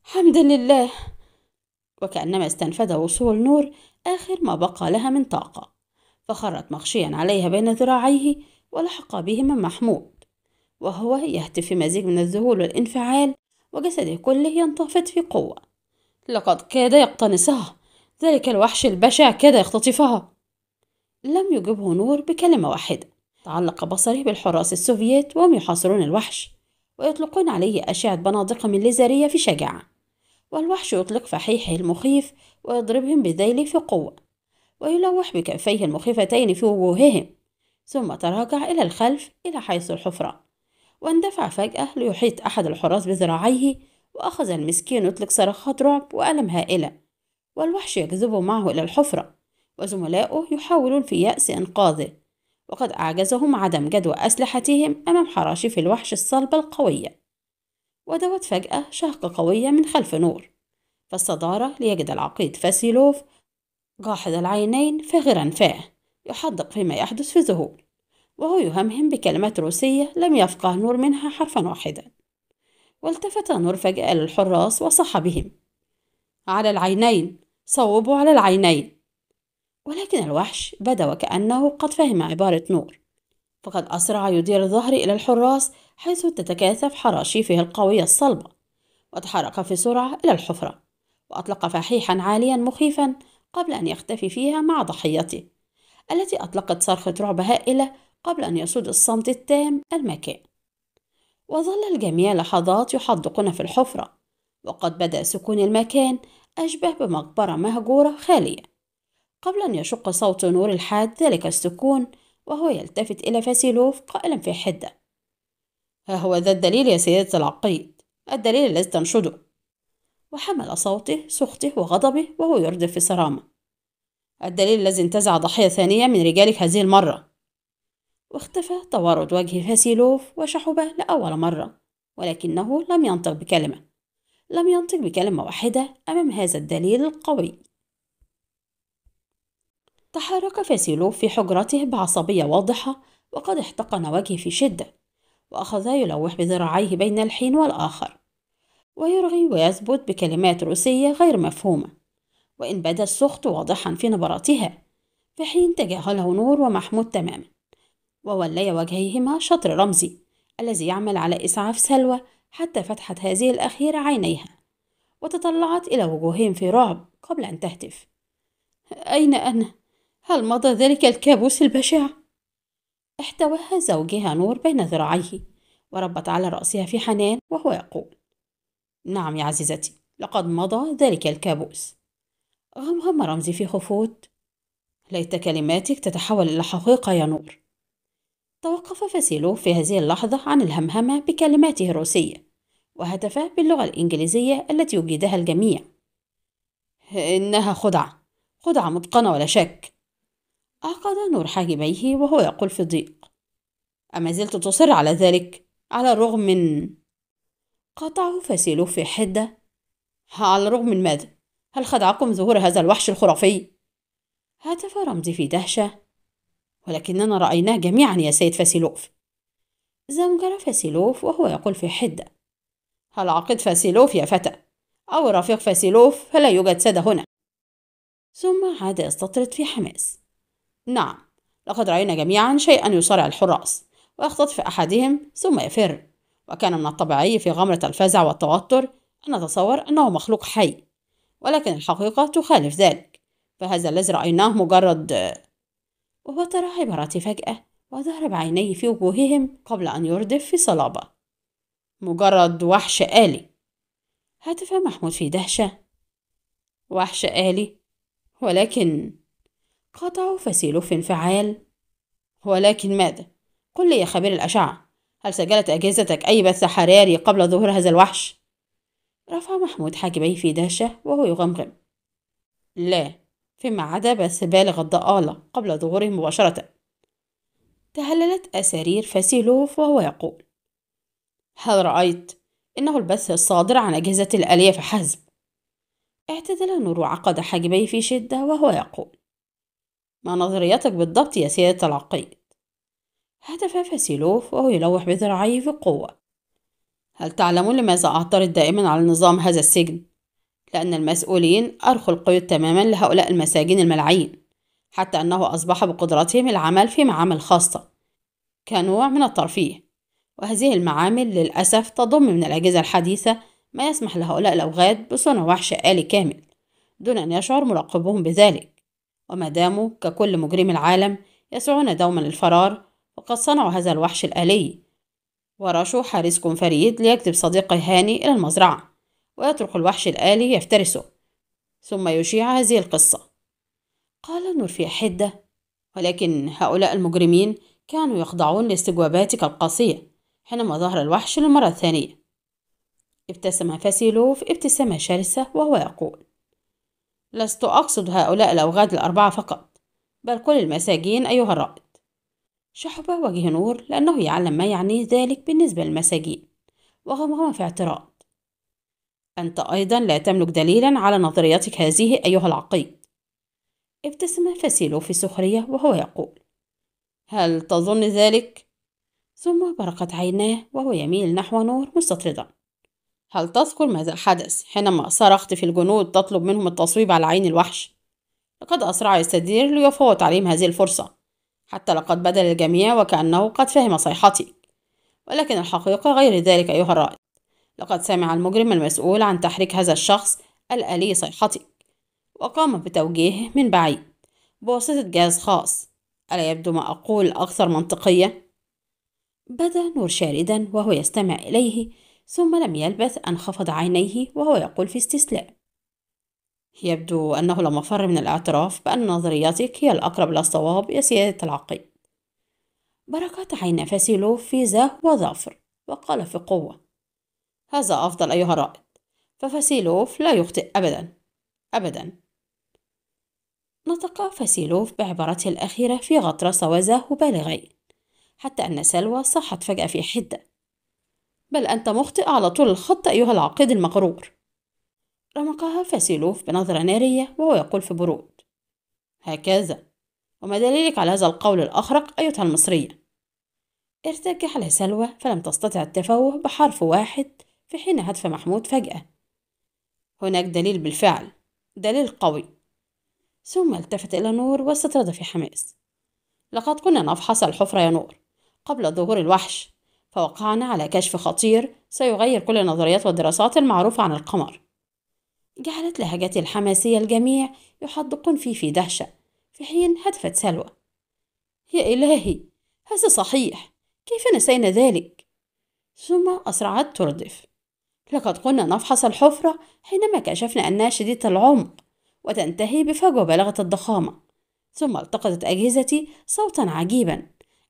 حمدا لله وكأنما استنفد وصول نور آخر ما بقى لها من طاقة فخرت مغشيا عليها بين ذراعيه ولحق بهما محمود وهو يهتف في مزيج من الذهول والانفعال وجسده كله ينتفض في قوة لقد كاد يقتنصها ذلك الوحش البشع كاد يختطفها لم يجبه نور بكلمة واحدة تعلق بصره بالحراس السوفييت وهم يحاصرون الوحش ويطلقون عليه أشعة بنادق من ليزرية في شجاعة والوحش يطلق فحيحه المخيف ويضربهم بذيله في قوة ويلوح بكفيه المخيفتين في وجوههم ثم تراجع إلى الخلف إلى حيث الحفرة واندفع فجأة ليحيط أحد الحراس بذراعيه وأخذ المسكين يطلق صرخات رعب وألم هائلة والوحش يجذبه معه إلى الحفرة وزملاؤه يحاولون في يأس إنقاذه وقد أعجزهم عدم جدوى أسلحتهم أمام حراشف الوحش الصلبة القوية ودوت فجأة شهقة قوية من خلف نور فاستدار ليجد العقيد فاسيلوف جاحظ العينين فغرا فاه يحدق فيما يحدث في ذهول وهو يهمهم بكلمات روسية لم يفقه نور منها حرفا واحدا والتفت نور فجأة للحراس وصح بهم على العينين صوبوا على العينين ولكن الوحش بدا وكأنه قد فهم عبارة نور فقد أسرع يدير الظهر إلى الحراس حيث تتكاثف حراشيفه القوية الصلبة وتحرك في سرعة إلى الحفرة وأطلق فحيحا عاليا مخيفا قبل أن يختفي فيها مع ضحيته التي أطلقت صرخة رعب هائلة قبل أن يسود الصمت التام المكان وظل الجميع لحظات يحدقون في الحفرة وقد بدأ سكون المكان أشبه بمقبرة مهجورة خالية قبل أن يشق صوت نور الحاد ذلك السكون وهو يلتفت إلى فاسيلوف قائلا في حدة ها هو ذا الدليل يا سيدة العقيد الدليل الذي تنشده وحمل صوته سخطه وغضبه وهو يردف في صرامة الدليل الذي انتزع ضحية ثانية من رجالك هذه المرة واختفى تورد وجه فاسيلوف وشحبه لأول مرة ولكنه لم ينطق بكلمة لم ينطق بكلمة واحدة أمام هذا الدليل القوي تحرك فاسيلوف في حجرته بعصبية واضحة وقد احتقن وجهه في شدة وأخذ يلوح بذراعيه بين الحين والآخر ويرغي ويثبت بكلمات روسية غير مفهومة وإن بدا السخط واضحا في نبراتها في حين تجاهله نور ومحمود تماما وولي وجهيهما شطر رمزي الذي يعمل على إسعاف سلوى حتى فتحت هذه الأخيرة عينيها وتطلعت إلى وجوههم في رعب قبل أن تهتف أين أنا؟ هل مضى ذلك الكابوس البشع؟ احتواها زوجها نور بين ذراعيه وربت على رأسها في حنان وهو يقول نعم يا عزيزتي لقد مضى ذلك الكابوس غمغم رمزي في خفوت ليت كلماتك تتحول إلى حقيقة يا نور توقف فاسيلو في هذه اللحظة عن الهمهمة بكلماته الروسية وهتف باللغة الإنجليزية التي يجيدها الجميع إنها خدعة خدعة متقنة ولا شك أعقد نور حاجبيه وهو يقول في ضيق أما زلت تصر على ذلك على الرغم من قطعه فاسيلو في حدة على الرغم من ماذا؟ هل خدعكم ظهور هذا الوحش الخرافي؟ هتف رمزي في دهشة ولكننا رأيناه جميعا يا سيد فاسيلوف زمجر فاسيلوف وهو يقول في حدة هل عقد فاسيلوف يا فتى أو رفيق فاسيلوف فلا يوجد سادة هنا ثم عاد يستطرد في حماس نعم لقد رأينا جميعا شيئا يصارع الحراس ويختطف أحدهم ثم يفر وكان من الطبيعي في غمرة الفزع والتوتر أن نتصور أنه مخلوق حي ولكن الحقيقة تخالف ذلك فهذا الذي رأيناه مجرد وبطر ترى عباراتي فجأة وضرب عينيه في وجوههم قبل أن يردف في صلابة مجرد وحش آلي هتف محمود في دهشة وحش آلي ولكن قطع فسيله في انفعال ولكن ماذا قل لي يا خبير الأشعة هل سجلت أجهزتك أي بث حراري قبل ظهور هذا الوحش؟ رفع محمود حاجبيه في دهشة وهو يغمغم لا فيما عدا بالغ الضآلة قبل ظهوره مباشرة تهللت أسارير فاسيلوف وهو يقول هل رأيت إنه البث الصادر عن أجهزة الآلية فحسب اعتدل نور وعقد حاجبيه في شدة وهو يقول ما نظريتك بالضبط يا سيادة العقيد هدف فاسيلوف وهو يلوح بذراعيه في قوة هل تعلمون لماذا أعترض دائما على نظام هذا السجن؟ لأن المسؤولين أرخوا القيود تماما لهؤلاء المساجين الملعين حتى أنه أصبح بقدرتهم العمل في معامل خاصة كنوع من الترفيه وهذه المعامل للأسف تضم من الأجهزة الحديثة ما يسمح لهؤلاء الأوغاد بصنع وحش آلي كامل دون أن يشعر مراقبهم بذلك وما داموا ككل مجرم العالم يسعون دوما للفرار وقد صنعوا هذا الوحش الآلي ورشوا حارسكم فريد ليكتب صديقه هاني إلى المزرعة ويترك الوحش الآلي يفترسه ثم يشيع هذه القصة قال نور في حدة ولكن هؤلاء المجرمين كانوا يخضعون لاستجواباتك القاسية حينما ظهر الوحش للمرة الثانية ابتسم فاسيلوف ابتسامة شرسة وهو يقول لست أقصد هؤلاء الأوغاد الأربعة فقط بل كل المساجين أيها الرائد شحب وجه نور لأنه يعلم ما يعنيه ذلك بالنسبة للمساجين وغمغم في اعتراض أنت أيضا لا تملك دليلا على نظريتك هذه أيها العقيد ابتسم فاسيلو في سخرية وهو يقول هل تظن ذلك؟ ثم برقت عيناه وهو يميل نحو نور مستطردا هل تذكر ماذا حدث حينما صرخت في الجنود تطلب منهم التصويب على عين الوحش؟ لقد أسرع السدير ليفوت عليهم هذه الفرصة حتى لقد بدل الجميع وكأنه قد فهم صيحتي ولكن الحقيقة غير ذلك أيها الرائد لقد سمع المجرم المسؤول عن تحريك هذا الشخص الآلي صيحتك وقام بتوجيهه من بعيد بواسطة جهاز خاص ألا يبدو ما أقول أكثر منطقية؟ بدا نور شاردا وهو يستمع إليه ثم لم يلبث أن خفض عينيه وهو يقول في استسلام يبدو أنه لا مفر من الاعتراف بأن نظريتك هي الأقرب للصواب يا سيادة العقيد بركت عين فاسيلو في زه وظافر وقال في قوة هذا أفضل أيها الرائد ففاسيلوف لا يخطئ أبدا أبدا نطق فاسيلوف بعبارته الأخيرة في غطرسة وزاه بالغين حتى أن سلوى صاحت فجأة في حدة بل أنت مخطئ على طول الخط أيها العقيد المغرور رمقها فاسيلوف بنظرة نارية وهو يقول في برود هكذا وما دليلك على هذا القول الأخرق أيتها المصرية ارتجح لسلوى فلم تستطع التفوه بحرف واحد في حين هتف محمود فجأة هناك دليل بالفعل دليل قوي ثم التفت إلى نور واستطرد في حماس لقد كنا نفحص الحفرة يا نور قبل ظهور الوحش فوقعنا على كشف خطير سيغير كل النظريات والدراسات المعروفة عن القمر جعلت لهجتي الحماسية الجميع يحدقون في في دهشة في حين هتفت سلوى يا إلهي هذا صحيح كيف نسينا ذلك ثم أسرعت تردف لقد كنا نفحص الحفرة حينما كشفنا أنها شديدة العمق وتنتهي بفجوة بالغة الضخامة ثم التقطت أجهزتي صوتا عجيبا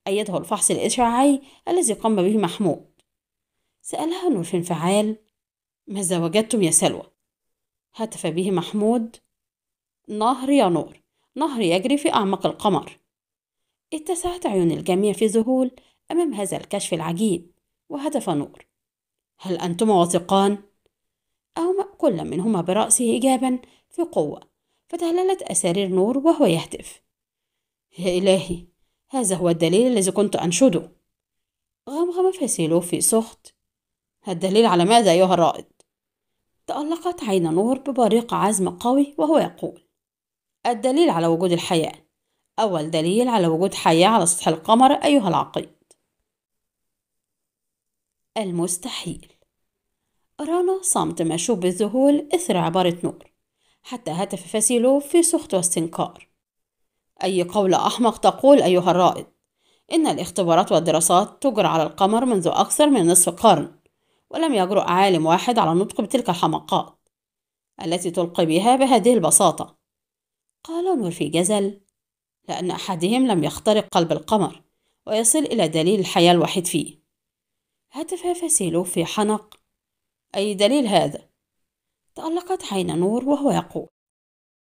أيده الفحص الإشعاعي الذي قام به محمود سألها نور في انفعال ماذا وجدتم يا سلوى؟ هتف به محمود نهر يا نور نهر يجري في أعماق القمر اتسعت عيون الجميع في ذهول أمام هذا الكشف العجيب وهتف نور هل أنتما واثقان؟ أومأ كل منهما برأسه إجابا في قوة فتهللت أسارير نور وهو يهتف يا إلهي هذا هو الدليل الذي كنت أنشده غمغم فاسيلو في سخط الدليل على ماذا أيها الرائد؟ تألقت عين نور ببريق عزم قوي وهو يقول الدليل على وجود الحياة أول دليل على وجود حياة على سطح القمر أيها العقيد المستحيل رانا صمت مشوب بالذهول إثر عبارة نور حتى هتف فاسيلو في سخط واستنكار أي قول أحمق تقول أيها الرائد إن الاختبارات والدراسات تجرى على القمر منذ أكثر من نصف قرن ولم يجرؤ عالم واحد على النطق بتلك الحمقات التي تلقي بها بهذه البساطة قال نور في جزل لأن أحدهم لم يخترق قلب القمر ويصل إلى دليل الحياة الوحيد فيه هتف فاسيلو في حنق أي دليل هذا؟ تألقت عين نور وهو يقول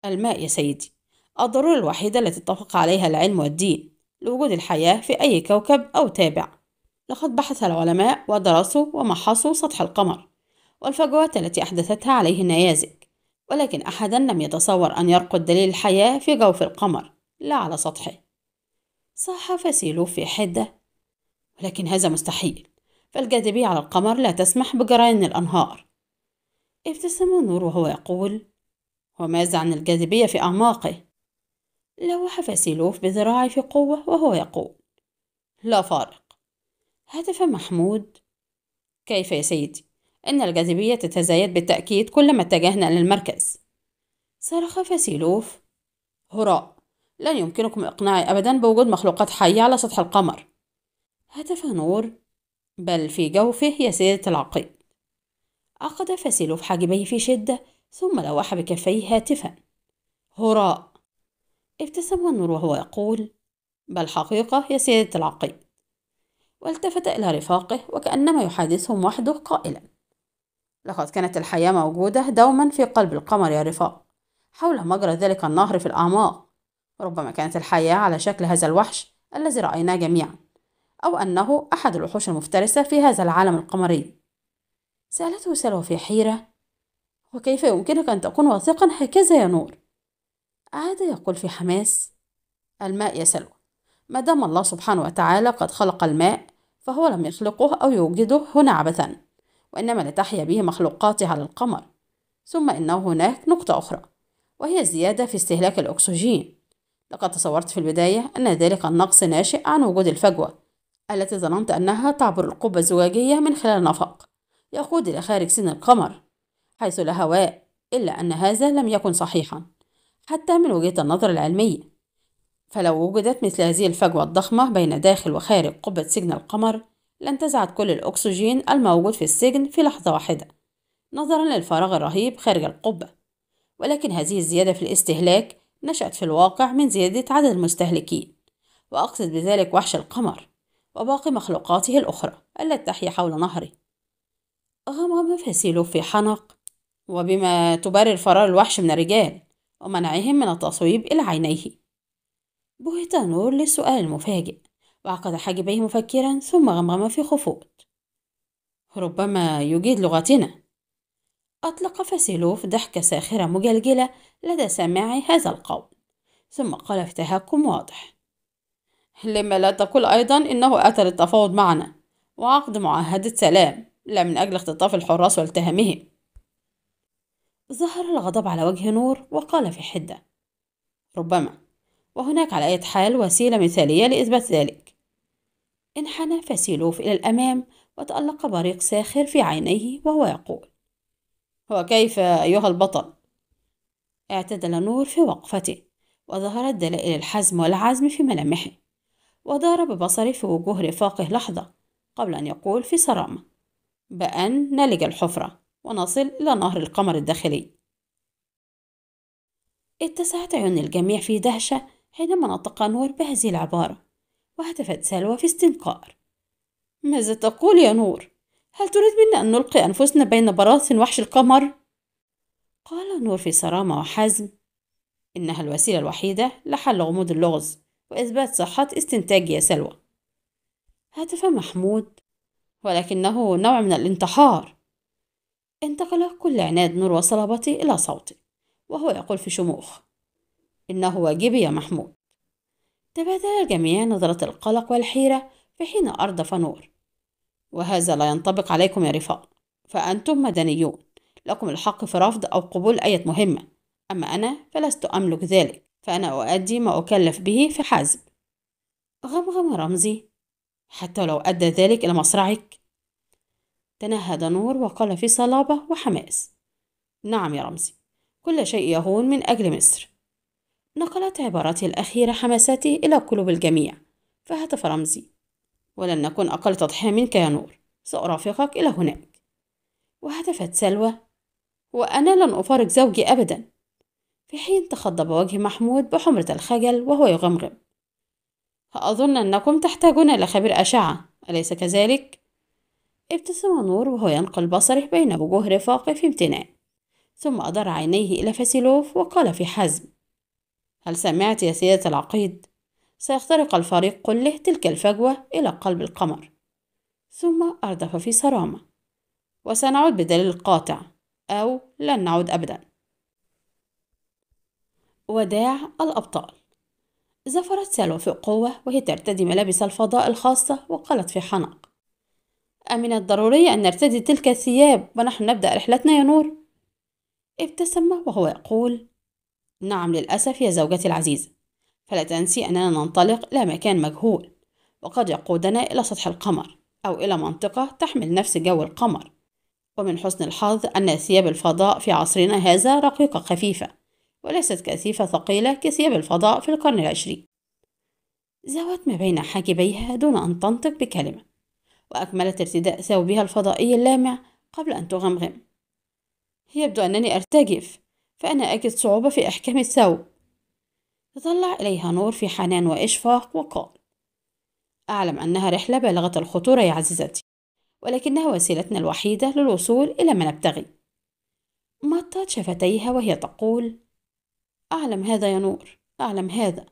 الماء يا سيدي الضرورة الوحيدة التي اتفق عليها العلم والدين لوجود الحياة في أي كوكب أو تابع لقد بحث العلماء ودرسوا ومحصوا سطح القمر والفجوات التي أحدثتها عليه النيازك ولكن أحدا لم يتصور أن يرقد دليل الحياة في جوف القمر لا على سطحه صاح فسيلو في حدة ولكن هذا مستحيل فالجاذبية على القمر لا تسمح بجريان الأنهار ابتسم نور وهو يقول وماذا عن الجاذبية في أعماقه؟ لوح فاسيلوف بذراعي في قوة وهو يقول لا فارق هتف محمود كيف يا سيدي إن الجاذبية تتزايد بالتأكيد كلما اتجهنا للمركز صرخ فاسيلوف هراء لن يمكنكم إقناعي أبدا بوجود مخلوقات حية على سطح القمر هتف نور بل في جوفه يسيرة العقيد عقد فاسيلوف حاجبيه في شدة ثم لوح بكفيه هاتفا هراء ابتسم النور وهو يقول بل حقيقة يا سيدة العقيد والتفت إلى رفاقه وكأنما يحادثهم وحده قائلا لقد كانت الحياة موجودة دوما في قلب القمر يا رفاق حول مجرى ذلك النهر في الأعماق ربما كانت الحياة على شكل هذا الوحش الذي رأيناه جميعا أو أنه أحد الوحوش المفترسة في هذا العالم القمري سألته سلوى في حيرة وكيف يمكنك أن تكون واثقا هكذا يا نور عاد يقول في حماس الماء يا سلوى ما دام الله سبحانه وتعالى قد خلق الماء فهو لم يخلقه أو يوجده هنا عبثا وإنما لتحيا به مخلوقاته على القمر ثم إنه هناك نقطة أخرى وهي الزيادة في استهلاك الأكسجين لقد تصورت في البداية أن ذلك النقص ناشئ عن وجود الفجوة التي ظننت أنها تعبر القبة الزجاجية من خلال نفق يقود إلى خارج سن القمر حيث لا هواء إلا أن هذا لم يكن صحيحا حتى من وجهة النظر العلمية فلو وجدت مثل هذه الفجوة الضخمة بين داخل وخارج قبة سجن القمر لانتزعت كل الأكسجين الموجود في السجن في لحظة واحدة نظرا للفراغ الرهيب خارج القبة ولكن هذه الزيادة في الاستهلاك نشأت في الواقع من زيادة عدد المستهلكين وأقصد بذلك وحش القمر وباقي مخلوقاته الأخرى التي تحيا حول نهره غمغم مفاسيله في حنق وبما تبرر فرار الوحش من الرجال ومنعهم من التصويب إلى عينيه بهت نور للسؤال المفاجئ وعقد حاجبيه مفكرا ثم غمغم في خفوت ربما يجيد لغتنا أطلق فاسيلوف ضحكة ساخرة مجلجلة لدى سامعي هذا القول ثم قال في تهكم واضح لما لا تقول أيضا إنه أتى للتفاوض معنا وعقد معاهدة سلام لا من أجل اختطاف الحراس والتهامهم ظهر الغضب على وجه نور وقال في حدة ربما وهناك على أي حال وسيلة مثالية لإثبات ذلك انحنى فسيلوف إلى الأمام وتألق بريق ساخر في عينيه وهو يقول وكيف أيها البطل؟ اعتدل نور في وقفته وظهرت دلائل الحزم والعزم في ملامحه ودار ببصره في وجوه رفاقه لحظة قبل أن يقول في صرامة بأن نلج الحفرة ونصل إلى نهر القمر الداخلي اتسعت عيون الجميع في دهشة حينما نطق نور بهذه العبارة وهتفت سلوى في استنكار ماذا تقول يا نور؟ هل تريد منا أن نلقي أنفسنا بين براثن وحش القمر؟ قال نور في صرامة وحزم إنها الوسيلة الوحيدة لحل غموض اللغز وإثبات صحة استنتاج يا سلوى هتف محمود ولكنه نوع من الانتحار انتقل كل عناد نور وصلابتي إلى صوتي وهو يقول في شموخ إنه واجبي يا محمود تبادل الجميع نظرة القلق والحيرة في حين أردف نور وهذا لا ينطبق عليكم يا رفاق فأنتم مدنيون لكم الحق في رفض أو قبول أي مهمة أما أنا فلست أملك ذلك فأنا أؤدي ما أكلف به فحسب غمغم رمزي حتى لو أدى ذلك إلى مصرعك تنهد نور وقال في صلابة وحماس نعم يا رمزي كل شيء يهون من أجل مصر نقلت عبارته الأخيرة حماساته إلى قلوب الجميع فهتف رمزي ولن نكون أقل تضحية منك يا نور سأرافقك إلى هناك وهتفت سلوى وأنا لن أفارق زوجي أبدا في حين تخضب وجه محمود بحمرة الخجل وهو يغمغم أظن أنكم تحتاجون إلى خبير أشعة أليس كذلك؟ ابتسم نور وهو ينقل بصره بين وجوه رفاقه في امتنان ثم أدار عينيه إلى فاسيلوف وقال في حزم هل سمعت يا سيادة العقيد؟ سيخترق الفريق كله تلك الفجوة إلى قلب القمر ثم أردف في صرامة وسنعود بدليل قاطع أو لن نعود أبدا وداع الأبطال زفرت سلوى في قوة وهي ترتدي ملابس الفضاء الخاصة وقالت في حنق أمن الضروري أن نرتدي تلك الثياب ونحن نبدأ رحلتنا يا نور ابتسم وهو يقول نعم للأسف يا زوجتي العزيزة فلا تنسي أننا ننطلق إلى مكان مجهول وقد يقودنا إلى سطح القمر أو إلى منطقة تحمل نفس جو القمر ومن حسن الحظ أن ثياب الفضاء في عصرنا هذا رقيقة خفيفة وليست كثيفة ثقيلة كثياب الفضاء في القرن العشرين زوت ما بين حاجبيها دون أن تنطق بكلمة وأكملت ارتداء ثوبها الفضائي اللامع قبل أن تغمغم يبدو أنني أرتجف فأنا أجد صعوبة في إحكام الثوب تطلع إليها نور في حنان وإشفاق وقال أعلم أنها رحلة بالغة الخطورة يا عزيزتي ولكنها وسيلتنا الوحيدة للوصول إلى ما نبتغي مطت شفتيها وهي تقول أعلم هذا يا نور أعلم هذا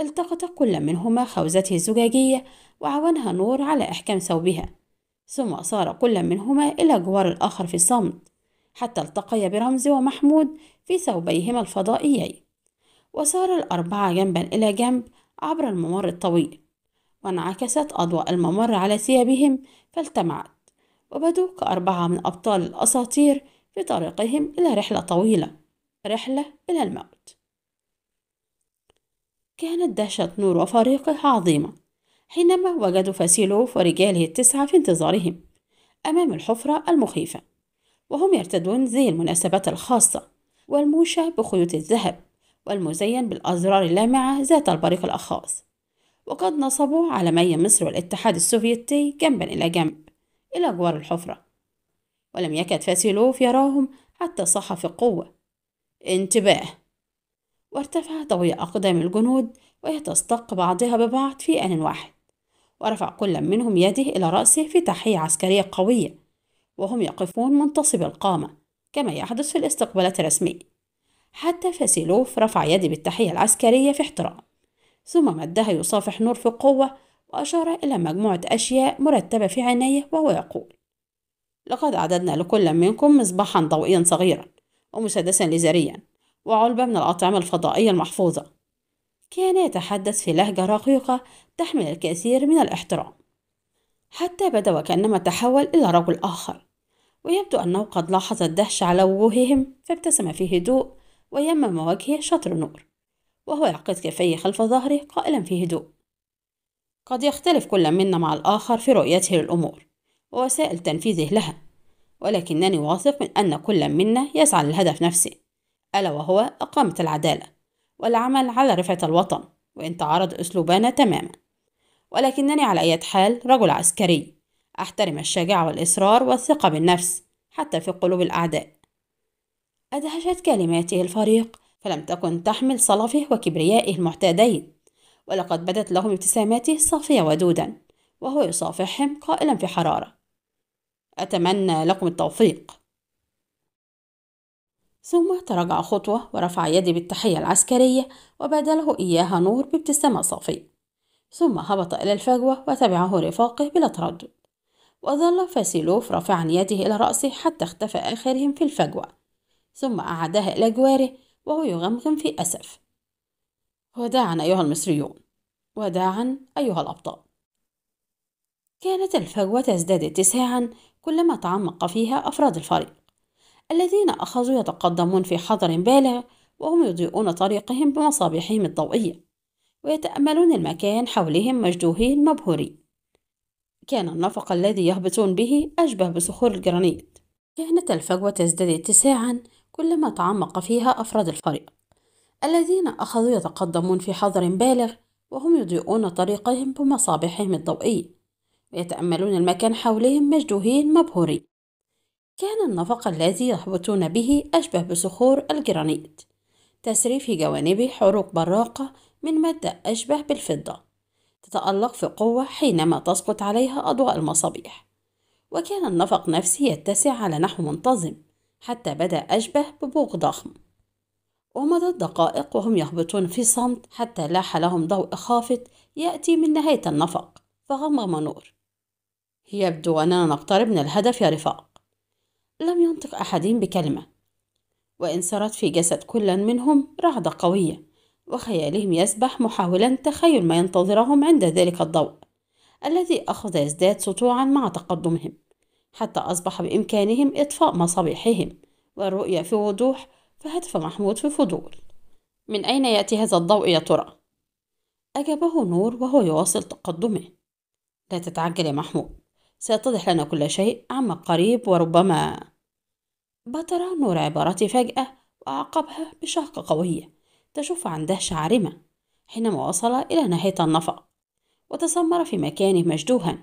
التقط كل منهما خوذته الزجاجية وعاونها نور على إحكام ثوبها ثم صار كل منهما إلى جوار الآخر في الصمت حتى التقيا برمزي ومحمود في ثوبيهما الفضائيين وسار الأربعة جنبا إلى جنب عبر الممر الطويل وانعكست أضواء الممر على ثيابهم فالتمعت وبدوا كأربعة من أبطال الأساطير في طريقهم إلى رحلة طويلة رحلة إلى الموت كانت دهشة نور وفريقه عظيمة حينما وجدوا فاسيلوف ورجاله التسعة في انتظارهم أمام الحفرة المخيفة وهم يرتدون زي المناسبات الخاصة والموشى بخيوط الذهب والمزين بالأزرار اللامعة ذات البريق الأخاص وقد نصبوا علمي مصر والاتحاد السوفيتي جنبا إلى جنب إلى جوار الحفرة ولم يكد فاسيلوف يراهم حتى صح في قوة انتباه وارتفع طوي أقدام الجنود وهي تستق بعضها ببعض في آن واحد ورفع كل منهم يده إلى رأسه في تحية عسكرية قوية وهم يقفون منتصب القامة كما يحدث في الاستقبالات الرسمية حتى فاسيلوف رفع يدي بالتحية العسكرية في احترام ثم مدها يصافح نور في قوة وأشار إلى مجموعة أشياء مرتبة في عينيه وهو يقول لقد أعددنا لكل منكم مصباحا ضوئيا صغيرا ومسدسا ليزريا وعلبة من الأطعمة الفضائية المحفوظة كان يتحدث في لهجة رقيقة تحمل الكثير من الاحترام حتى بدا وكأنما تحول إلى رجل آخر ويبدو أنه قد لاحظ الدهش على وجوههم فابتسم في هدوء ويمم وجهه شطر نور وهو يعقد كفيه خلف ظهره قائلا في هدوء قد يختلف كل منا مع الآخر في رؤيته للأمور ووسائل تنفيذه لها ولكنني واثق من أن كل منا يسعى للهدف نفسه ألا وهو إقامة العدالة والعمل على رفعة الوطن وإن تعارض أسلوبانا تماما ولكنني على أي حال رجل عسكري أحترم الشجاعة والإصرار والثقة بالنفس حتى في قلوب الأعداء أدهشت كلماته الفريق فلم تكن تحمل صلفه وكبريائه المعتادين ولقد بدت لهم ابتساماته صافية ودودا وهو يصافحهم قائلا في حرارة أتمنى لكم التوفيق ثم تراجع خطوة ورفع يدي بالتحية العسكرية وبادله إياها نور بابتسامة صافية ثم هبط إلى الفجوة وتبعه رفاقه بلا تردد وظل فاسيلوف رافعا يده إلى رأسه حتى اختفى آخرهم في الفجوة ثم أعادها إلى جواره وهو يغمغم في أسف وداعا أيها المصريون وداعا أيها الأبطال كانت الفجوة تزداد اتساعا كلما تعمق فيها أفراد الفريق الذين أخذوا يتقدمون في حذر بالغ وهم يضيئون طريقهم بمصابيحهم الضوئية ويتأملون المكان حولهم مجدوهين مبهورين كان النفق الذي يهبطون به أشبه بصخور الجرانيت كانت الفجوة تزداد اتساعا كلما تعمق فيها أفراد الفريق الذين أخذوا يتقدمون في حذر بالغ وهم يضيئون طريقهم بمصابيحهم الضوئية ويتأملون المكان حولهم مجدوهين مبهورين كان النفق الذي يهبطون به أشبه بصخور الجرانيت تسري في جوانبه حروق براقة من مادة أشبه بالفضة تتألق في قوة حينما تسقط عليها أضواء المصابيح وكان النفق نفسه يتسع على نحو منتظم حتى بدأ أشبه ببوق ضخم ومضت دقائق وهم يهبطون في صمت حتى لاح لهم ضوء خافت يأتي من نهاية النفق فغمغم نور يبدو أننا نقترب من الهدف يا رفاق لم ينطق أحدهم بكلمة وإن سرت في جسد كل منهم رعدة قوية وخيالهم يسبح محاولا تخيل ما ينتظرهم عند ذلك الضوء الذي أخذ يزداد سطوعا مع تقدمهم حتى أصبح بإمكانهم إطفاء مصابيحهم والرؤية في وضوح فهتف محمود في فضول من أين يأتي هذا الضوء يا ترى؟ أجابه نور وهو يواصل تقدمه لا تتعجل يا محمود سيتضح لنا كل شيء عما قريب وربما بطر نور عبارته فجأة وأعقبها بشهقة قوية تشف عن دهشة عارمة حينما وصل إلى ناحية النفق وتسمر في مكانه مجدوها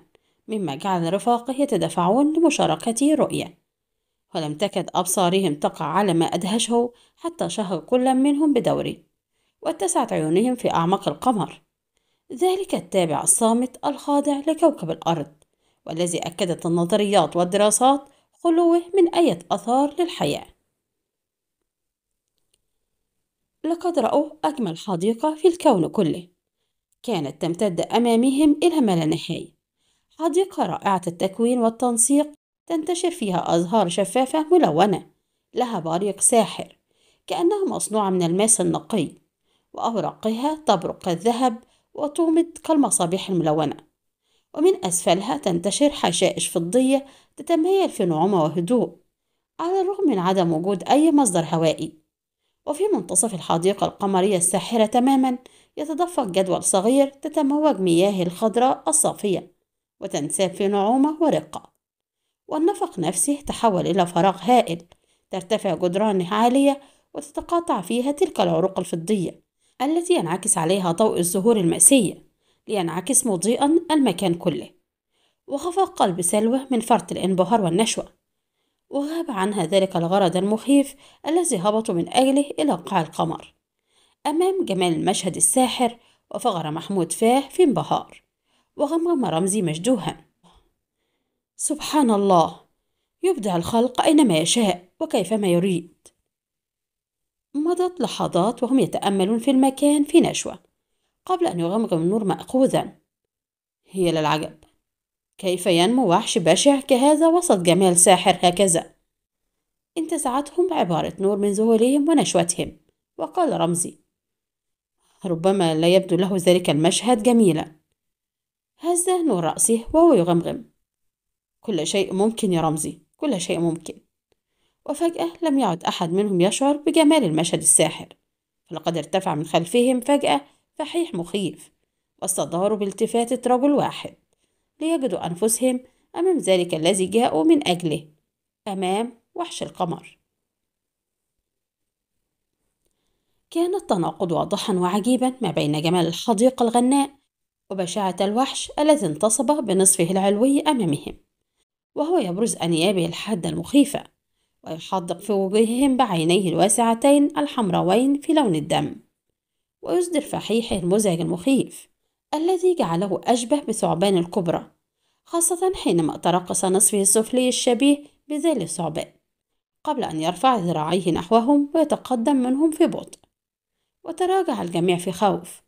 مما جعل رفاقه يتدافعون لمشاركته الرؤية ولم تكد أبصارهم تقع على ما أدهشه حتى شهق كل منهم بدوره واتسعت عيونهم في أعماق القمر ذلك التابع الصامت الخاضع لكوكب الأرض والذي أكدت النظريات والدراسات خلوه من أي أثار للحياة لقد رأوا أجمل حديقة في الكون كله كانت تمتد أمامهم إلى ما لا نهاية حديقة رائعة التكوين والتنسيق تنتشر فيها أزهار شفافة ملونة لها بريق ساحر كأنها مصنوعة من الماس النقي وأوراقها تبرق كالذهب وتومد كالمصابيح الملونة ومن أسفلها تنتشر حشائش فضية تتميل في نعومة وهدوء على الرغم من عدم وجود أي مصدر هوائي وفي منتصف الحديقة القمرية الساحرة تماما يتدفق جدول صغير تتموج مياه الخضراء الصافية وتنساب في نعومة ورقة والنفق نفسه تحول إلى فراغ هائل ترتفع جدران عالية وتتقاطع فيها تلك العروق الفضية التي ينعكس عليها ضوء الزهور المأسية لينعكس مضيئا المكان كله وخفق قلب سلوى من فرط الانبهار والنشوة وغاب عنها ذلك الغرض المخيف الذي هبطوا من أجله إلى قاع القمر أمام جمال المشهد الساحر وفغر محمود فاه في انبهار وغمغم رمزي مشدوها سبحان الله يبدع الخلق أينما يشاء وكيفما يريد مضت لحظات وهم يتأملون في المكان في نشوة قبل أن يغمغم النور مأخوذا هي للعجب كيف ينمو وحش بشع كهذا وسط جمال ساحر هكذا انتزعتهم عبارة نور من ذهولهم ونشوتهم وقال رمزي ربما لا يبدو له ذلك المشهد جميلا هز نور رأسه وهو يغمغم كل شيء ممكن يا رمزي كل شيء ممكن وفجأة لم يعد أحد منهم يشعر بجمال المشهد الساحر فلقد ارتفع من خلفهم فجأة فحيح مخيف واستداروا بالتفاتة رجل واحد ليجدوا أنفسهم أمام ذلك الذي جاءوا من أجله أمام وحش القمر كان التناقض واضحا وعجيبا ما بين جمال الحديقة الغناء وبشاعة الوحش الذي انتصب بنصفه العلوي أمامهم وهو يبرز أنيابه الحادة المخيفة ويحدق في وجوههم بعينيه الواسعتين الحمراوين في لون الدم ويصدر فحيحه المزعج المخيف الذي جعله أشبه بثعبان الكبرى خاصة حينما ترقص نصفه السفلي الشبيه بذيل الثعبان قبل أن يرفع ذراعيه نحوهم ويتقدم منهم في بطء وتراجع الجميع في خوف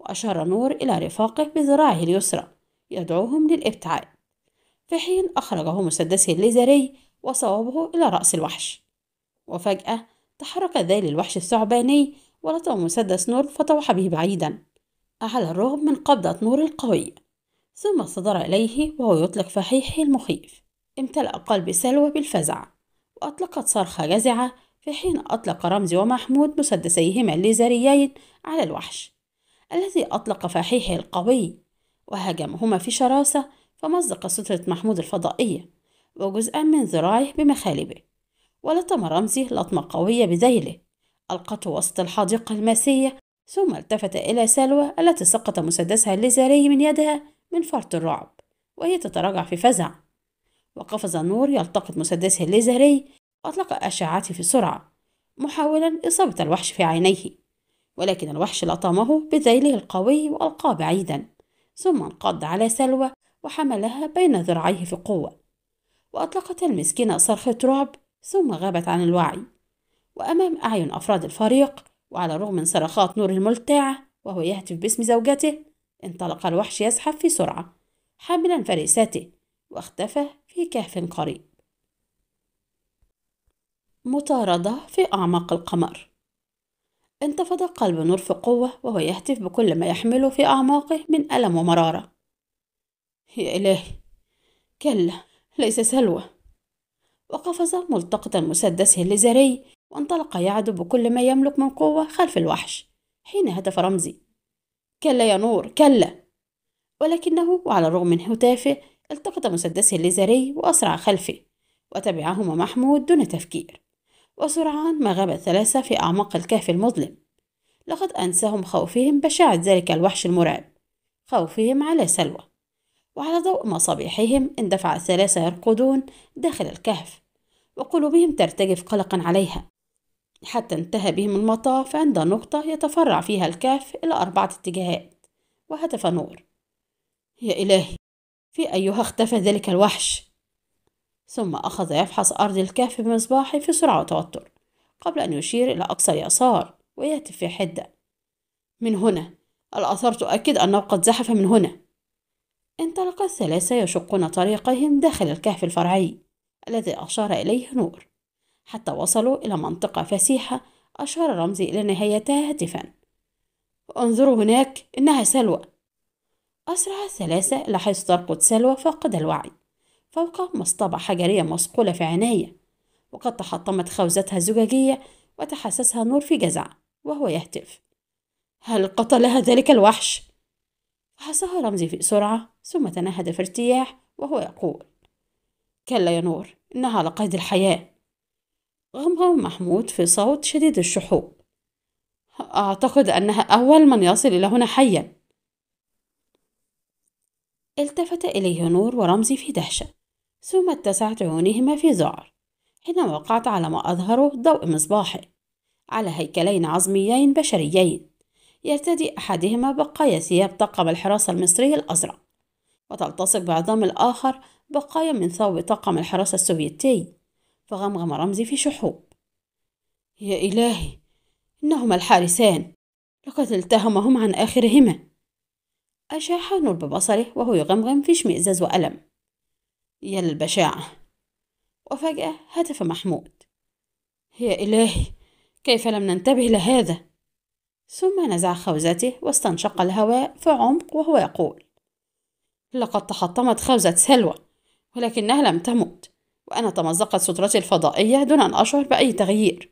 وأشار نور إلى رفاقه بذراعه اليسرى يدعوهم للابتعاد في حين أخرجه مسدسه الليزري وصوبه إلى رأس الوحش وفجأة تحرك ذيل الوحش الثعباني ولطم مسدس نور فطوح به بعيدا على الرغم من قبضة نور القوي ثم صدر إليه وهو يطلق فحيحه المخيف امتلأ قلب سلوى بالفزع وأطلقت صرخة جزعة في حين أطلق رمزي ومحمود مسدسيهما الليزريين على الوحش الذي أطلق فحيحه القوي وهاجمهما في شراسة فمزق سترة محمود الفضائية وجزءا من ذراعه بمخالبه ولطم رمزي لطمة قوية بذيله القته وسط الحديقه الماسيه ثم التفت الى سلوى التي سقط مسدسها الليزري من يدها من فرط الرعب وهي تتراجع في فزع وقفز نور يلتقط مسدسه الليزري وأطلق أشعته في سرعة محاولا إصابة الوحش في عينيه ولكن الوحش لطمه بذيله القوي وألقاه بعيدا ثم انقض على سلوى وحملها بين ذراعيه في قوة وأطلقت المسكينة صرخة رعب ثم غابت عن الوعي وأمام أعين أفراد الفريق وعلى الرغم من صرخات نور الملتاع وهو يهتف باسم زوجته انطلق الوحش يزحف في سرعة حاملا فريسته واختفى في كهف قريب مطاردة في أعماق القمر انتفض قلب نور في قوة وهو يهتف بكل ما يحمله في أعماقه من ألم ومرارة يا إلهي كلا ليس سلوى وقفز ملتقطا مسدسه الليزري وانطلق يعدو بكل ما يملك من قوة خلف الوحش حين هتف رمزي كلا يا نور كلا ولكنه وعلى الرغم من هتافه التقط مسدسه الليزري وأسرع خلفه وتبعهما محمود دون تفكير وسرعان ما غاب الثلاثة في أعماق الكهف المظلم لقد أنساهم خوفهم بشاعة ذلك الوحش المرعب خوفهم على سلوى وعلى ضوء مصابيحهم اندفع الثلاثة يرقدون داخل الكهف وقلوبهم ترتجف قلقا عليها حتى انتهى بهم المطاف عند نقطة يتفرع فيها الكهف إلى أربعة اتجاهات وهتف نور يا إلهي في أيها اختفى ذلك الوحش ثم أخذ يفحص أرض الكهف بمصباحه في سرعة وتوتر قبل أن يشير إلى أقصى اليسار ويهتف في حدة من هنا الآثار تؤكد أنه قد زحف من هنا انطلق الثلاثة يشقون طريقهم داخل الكهف الفرعي الذي أشار إليه نور حتى وصلوا إلى منطقة فسيحة أشار رمزي إلى نهايتها هاتفا انظروا هناك إنها سلوى أسرع الثلاثة إلى حيث ترقد سلوى فاقدة الوعي فوق مصطبة حجرية مصقولة في عناية وقد تحطمت خوذتها الزجاجية وتحسسها نور في جزع وهو يهتف هل قتلها ذلك الوحش؟ فحسها رمزي في سرعة ثم تنهد في ارتياح وهو يقول كلا يا نور إنها على قيد الحياة غمغم محمود في صوت شديد الشحوب أعتقد أنها أول من يصل إلى هنا حيا التفت إليه نور ورمزي في دهشة ثم اتسعت عيونهما في ذعر حينما وقعت على ما أظهره ضوء مصباحي على هيكلين عظميين بشريين يرتدي أحدهما بقايا ثياب طاقم الحراسة المصري الأزرق وتلتصق بعظام الآخر بقايا من ثوب طاقم الحراسة السوفيتي فغمغم رمزي في شحوب يا إلهي إنهما الحارسان لقد التهمهم عن آخرهما أشاح نور ببصره وهو يغمغم في اشمئزاز وألم يا للبشاعة وفجأة هتف محمود يا إلهي كيف لم ننتبه لهذا ثم نزع خوزته واستنشق الهواء في عمق وهو يقول لقد تحطمت خوزة سلوى ولكنها لم تمت وأنا تمزقت سترتي الفضائية دون أن أشعر بأي تغيير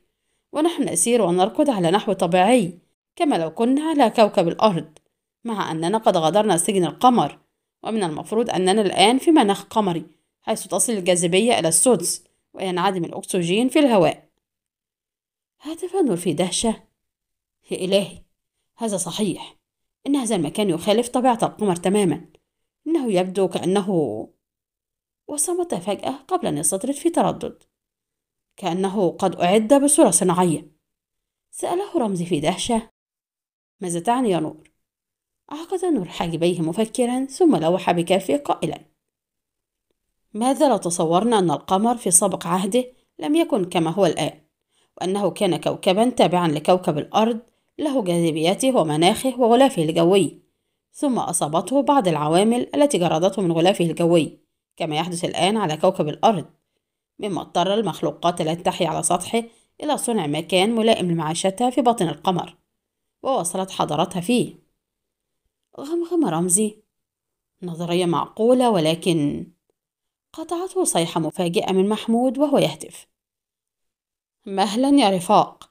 ونحن نسير ونركض على نحو طبيعي كما لو كنا على كوكب الأرض مع أننا قد غادرنا سجن القمر ومن المفروض أننا الآن في مناخ قمري حيث تصل الجاذبية إلى السدس وينعدم الأكسجين في الهواء هاتف نور في دهشة يا إلهي هذا صحيح إن هذا المكان يخالف طبيعة القمر تماما إنه يبدو كأنه وصمت فجأة قبل أن يستطرد في تردد كأنه قد أعد بصورة صناعية سأله رمزي في دهشة ماذا تعني يا نور؟ عقد نور حاجبيه مفكرا ثم لوح بكافه قائلا ماذا لو تصورنا أن القمر في سابق عهده لم يكن كما هو الآن وأنه كان كوكبا تابعا لكوكب الأرض له جاذبيته ومناخه وغلافه الجوي ثم أصابته بعض العوامل التي جردته من غلافه الجوي كما يحدث الآن على كوكب الأرض مما اضطر المخلوقات التي تحيا على سطحه إلى صنع مكان ملائم لمعيشتها في بطن القمر ووصلت حضارتها فيه غمغم رمزي نظرية معقولة ولكن قطعته صيحة مفاجئة من محمود وهو يهتف مهلا يا رفاق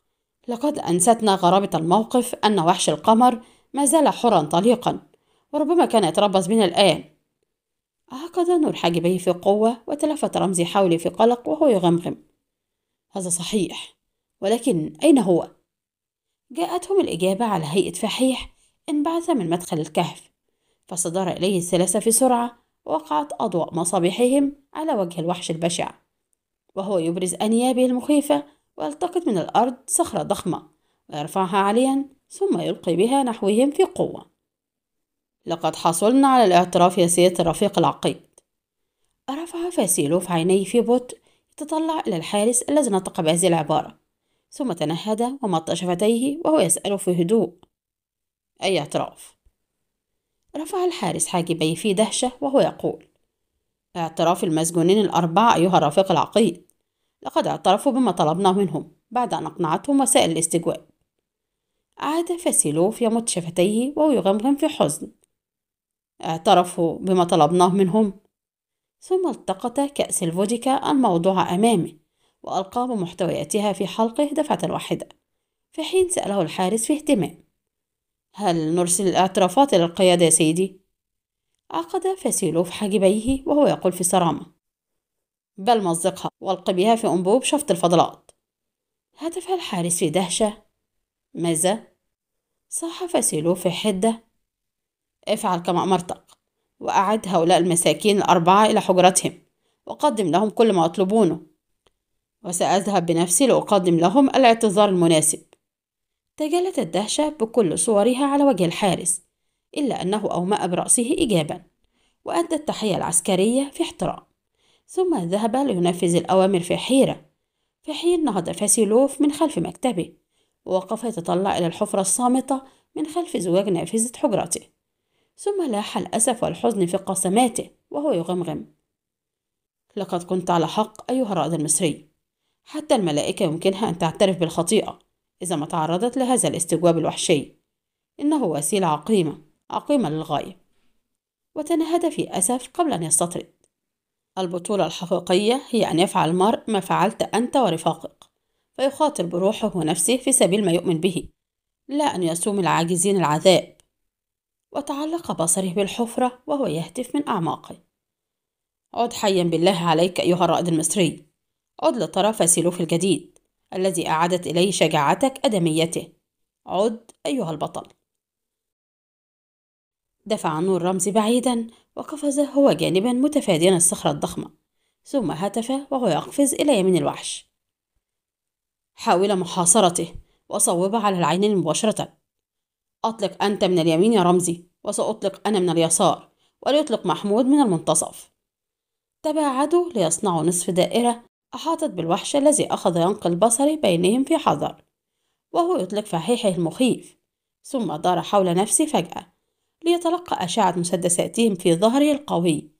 لقد أنستنا غرابة الموقف أن وحش القمر ما زال حرا طليقا وربما كان يتربص بنا الآن عقد نور حاجبيه في قوة وتلفت رمزي حولي في قلق وهو يغمغم هذا صحيح ولكن أين هو؟ جاءتهم الإجابة على هيئة فحيح انبعث من مدخل الكهف فصدر إليه الثلاثة في سرعة وقعت أضواء مصابيحهم على وجه الوحش البشع وهو يبرز أنيابه المخيفة ويلتقط من الأرض صخرة ضخمة ويرفعها عاليا ثم يلقي بها نحوهم في قوة لقد حصلنا على الاعتراف يا سيادة الرفيق العقيد رفع فاسيلوف عينيه في بطء يتطلع إلى الحارس الذي نطق بهذه العبارة ثم تنهد ومط شفتيه وهو يسأل في هدوء أي اعتراف؟ رفع الحارس حاجبيه في دهشة وهو يقول اعتراف المسجونين الأربعة أيها الرفيق العقيد لقد اعترفوا بما طلبنا منهم بعد أن أقنعتهم وسائل الاستجواب عاد فاسيلوف يمط شفتيه وهو يغمغم في حزن اعترفوا بما طلبناه منهم ثم التقط كأس الفوديكا الموضوع أمامه وألقى بمحتوياتها في حلقه دفعة واحدة في حين سأله الحارس في اهتمام هل نرسل الاعترافات إلى القيادة يا سيدي؟ عقد فاسيلوف حاجبيه وهو يقول في صرامة بل مزقها والق بها في أنبوب شفط الفضلات هتف الحارس في دهشة ماذا؟ صاح فاسيلوف في حدة افعل كما أمرتك وأعد هؤلاء المساكين الأربعة إلى حجرتهم وقدم لهم كل ما يطلبونه وسأذهب بنفسي لأقدم لهم الاعتذار المناسب تجلت الدهشة بكل صورها على وجه الحارس إلا أنه أومأ برأسه إجابا وأدى التحية العسكرية في احترام ثم ذهب لينفذ الأوامر في حيرة في حين نهض فاسيلوف من خلف مكتبه ووقف يتطلع إلى الحفرة الصامتة من خلف زواج نافذة حجرته ثم لاح الأسف والحزن في قسماته وهو يغمغم لقد كنت على حق أيها الرائد المصري حتى الملائكة يمكنها أن تعترف بالخطيئة إذا ما تعرضت لهذا الاستجواب الوحشي إنه وسيلة عقيمة عقيمة للغاية وتنهد في أسف قبل أن يستطرد البطولة الحقيقية هي أن يفعل المرء ما فعلت أنت ورفاقك فيخاطر بروحه ونفسه في سبيل ما يؤمن به لا أن يصوم العاجزين العذاب وتعلق بصره بالحفرة وهو يهتف من أعماقه عد حيا بالله عليك أيها الرائد المصري عد لطرف سيلوف الجديد الذي أعادت إليه شجاعتك أدميته عد أيها البطل دفع نور رمزي بعيدا وقفز هو جانبا متفاديا الصخرة الضخمة ثم هتف وهو يقفز إلى يمين الوحش حاول محاصرته وصوب على العين مباشرة أطلق أنت من اليمين يا رمزي وسأطلق أنا من اليسار وليطلق محمود من المنتصف تباعدوا ليصنعوا نصف دائرة أحاطت بالوحش الذي أخذ ينقل بصري بينهم في حذر وهو يطلق فحيحه المخيف ثم دار حول نفسي فجأة ليتلقى أشعة مسدساتهم في ظهره القوي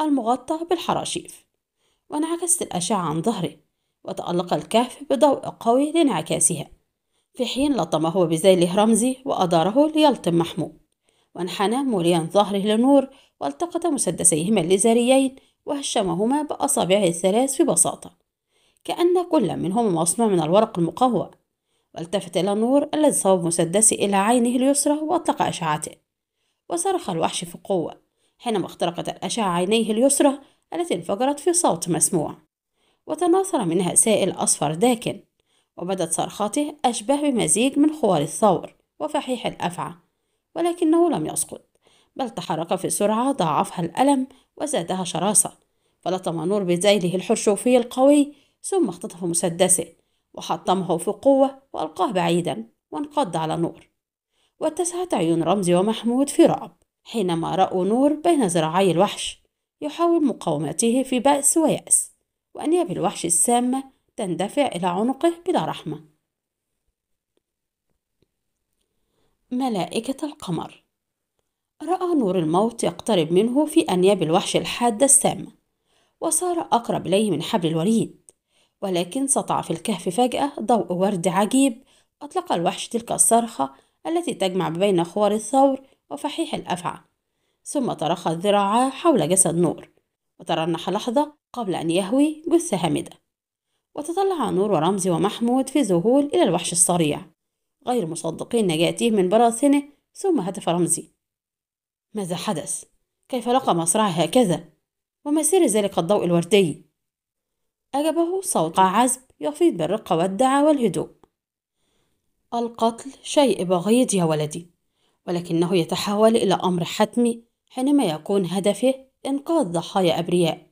المغطى بالحراشيف وانعكست الأشعة عن ظهري وتألق الكهف بضوء قوي لانعكاسها في حين لطمه بذيله رمزي وأداره ليلطم محمود وانحنى مريا ظهره لنور والتقط مسدسيهما الإزاريين وهشمهما بأصابعه الثلاث في بساطة كأن كل منهما مصنوع من الورق المقوى والتفت إلى نور الذي صوب مسدسه إلى عينه اليسرى وأطلق أشعته وصرخ الوحش في قوة حينما اخترقت الأشعة عينيه اليسرى التي انفجرت في صوت مسموع وتناثر منها سائل أصفر داكن وبدت صرخاته أشبه بمزيج من خوار الثور وفحيح الأفعى ولكنه لم يسقط بل تحرك في سرعة ضاعفها الألم وزادها شراسة فلطم نور بذيله الحرشوفي القوي ثم اختطف مسدسه وحطمه في قوة وألقاه بعيدا وانقض على نور واتسعت عيون رمزي ومحمود في رعب حينما رأوا نور بين ذراعي الوحش يحاول مقاومته في بأس ويأس وأنياب الوحش السامة تندفع إلى عنقه بلا رحمة ملائكة القمر رأى نور الموت يقترب منه في أنياب الوحش الحادة السامة وصار أقرب إليه من حبل الوريد ولكن سطع في الكهف فجأة ضوء ورد عجيب أطلق الوحش تلك الصرخة التي تجمع بين خوار الثور وفحيح الأفعى ثم ترخت ذراعاه حول جسد نور وترنح لحظة قبل أن يهوي جثة هامدة وتطلع نور ورمزي ومحمود في ذهول إلى الوحش الصريع غير مصدقين نجاته من براثنه ثم هتف رمزي ماذا حدث؟ كيف لقى مصرع هكذا؟ وما سر ذلك الضوء الوردي؟ أجبه صوت عزب يفيض بالرقة والدعة والهدوء القتل شيء بغيض يا ولدي ولكنه يتحول إلى أمر حتمي حينما يكون هدفه إنقاذ ضحايا أبرياء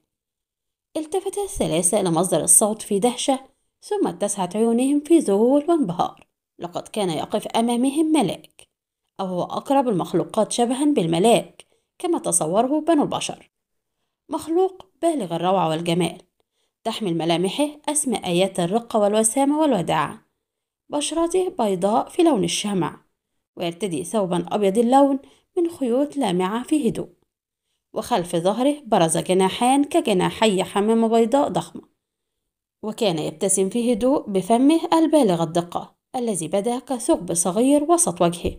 التفت الثلاثة إلى مصدر الصوت في دهشة ثم اتسعت عيونهم في ذهول وانبهار لقد كان يقف أمامهم ملاك أو هو أقرب المخلوقات شبها بالملاك كما تصوره بنو البشر مخلوق بالغ الروعة والجمال تحمل ملامحه أسماء آيات الرقة والوسامة والوداعة بشرته بيضاء في لون الشمع ويرتدي ثوبا أبيض اللون من خيوط لامعة في هدوء وخلف ظهره برز جناحان كجناحي حمامة بيضاء ضخمة وكان يبتسم في هدوء بفمه البالغ الدقة الذي بدا كثقب صغير وسط وجهه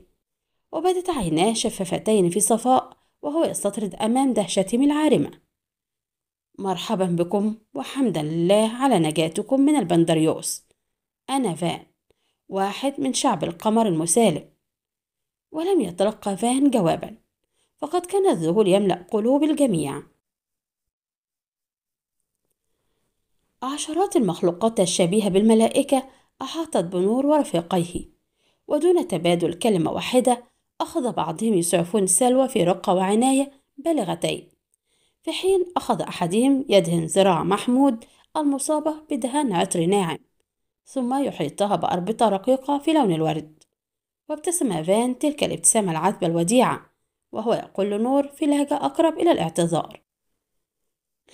وبدت عيناه شفافتين في صفاء وهو يستطرد أمام دهشتهم العارمة مرحبا بكم وحمدا لله على نجاتكم من البندريوس أنا فان واحد من شعب القمر المسالم ولم يتلقى فان جوابا فقد كان الذهول يملأ قلوب الجميع عشرات المخلوقات الشبيهة بالملائكة أحاطت بنور ورفيقيه ودون تبادل كلمة واحدة أخذ بعضهم يسعفون سلوى في رقة وعناية بالغتين في حين أخذ أحدهم يدهن ذراع محمود المصابة بدهان عطر ناعم ثم يحيطها بأربطة رقيقة في لون الورد وابتسم فان تلك الابتسامة العذبة الوديعة وهو يقول لنور في لهجة أقرب إلى الاعتذار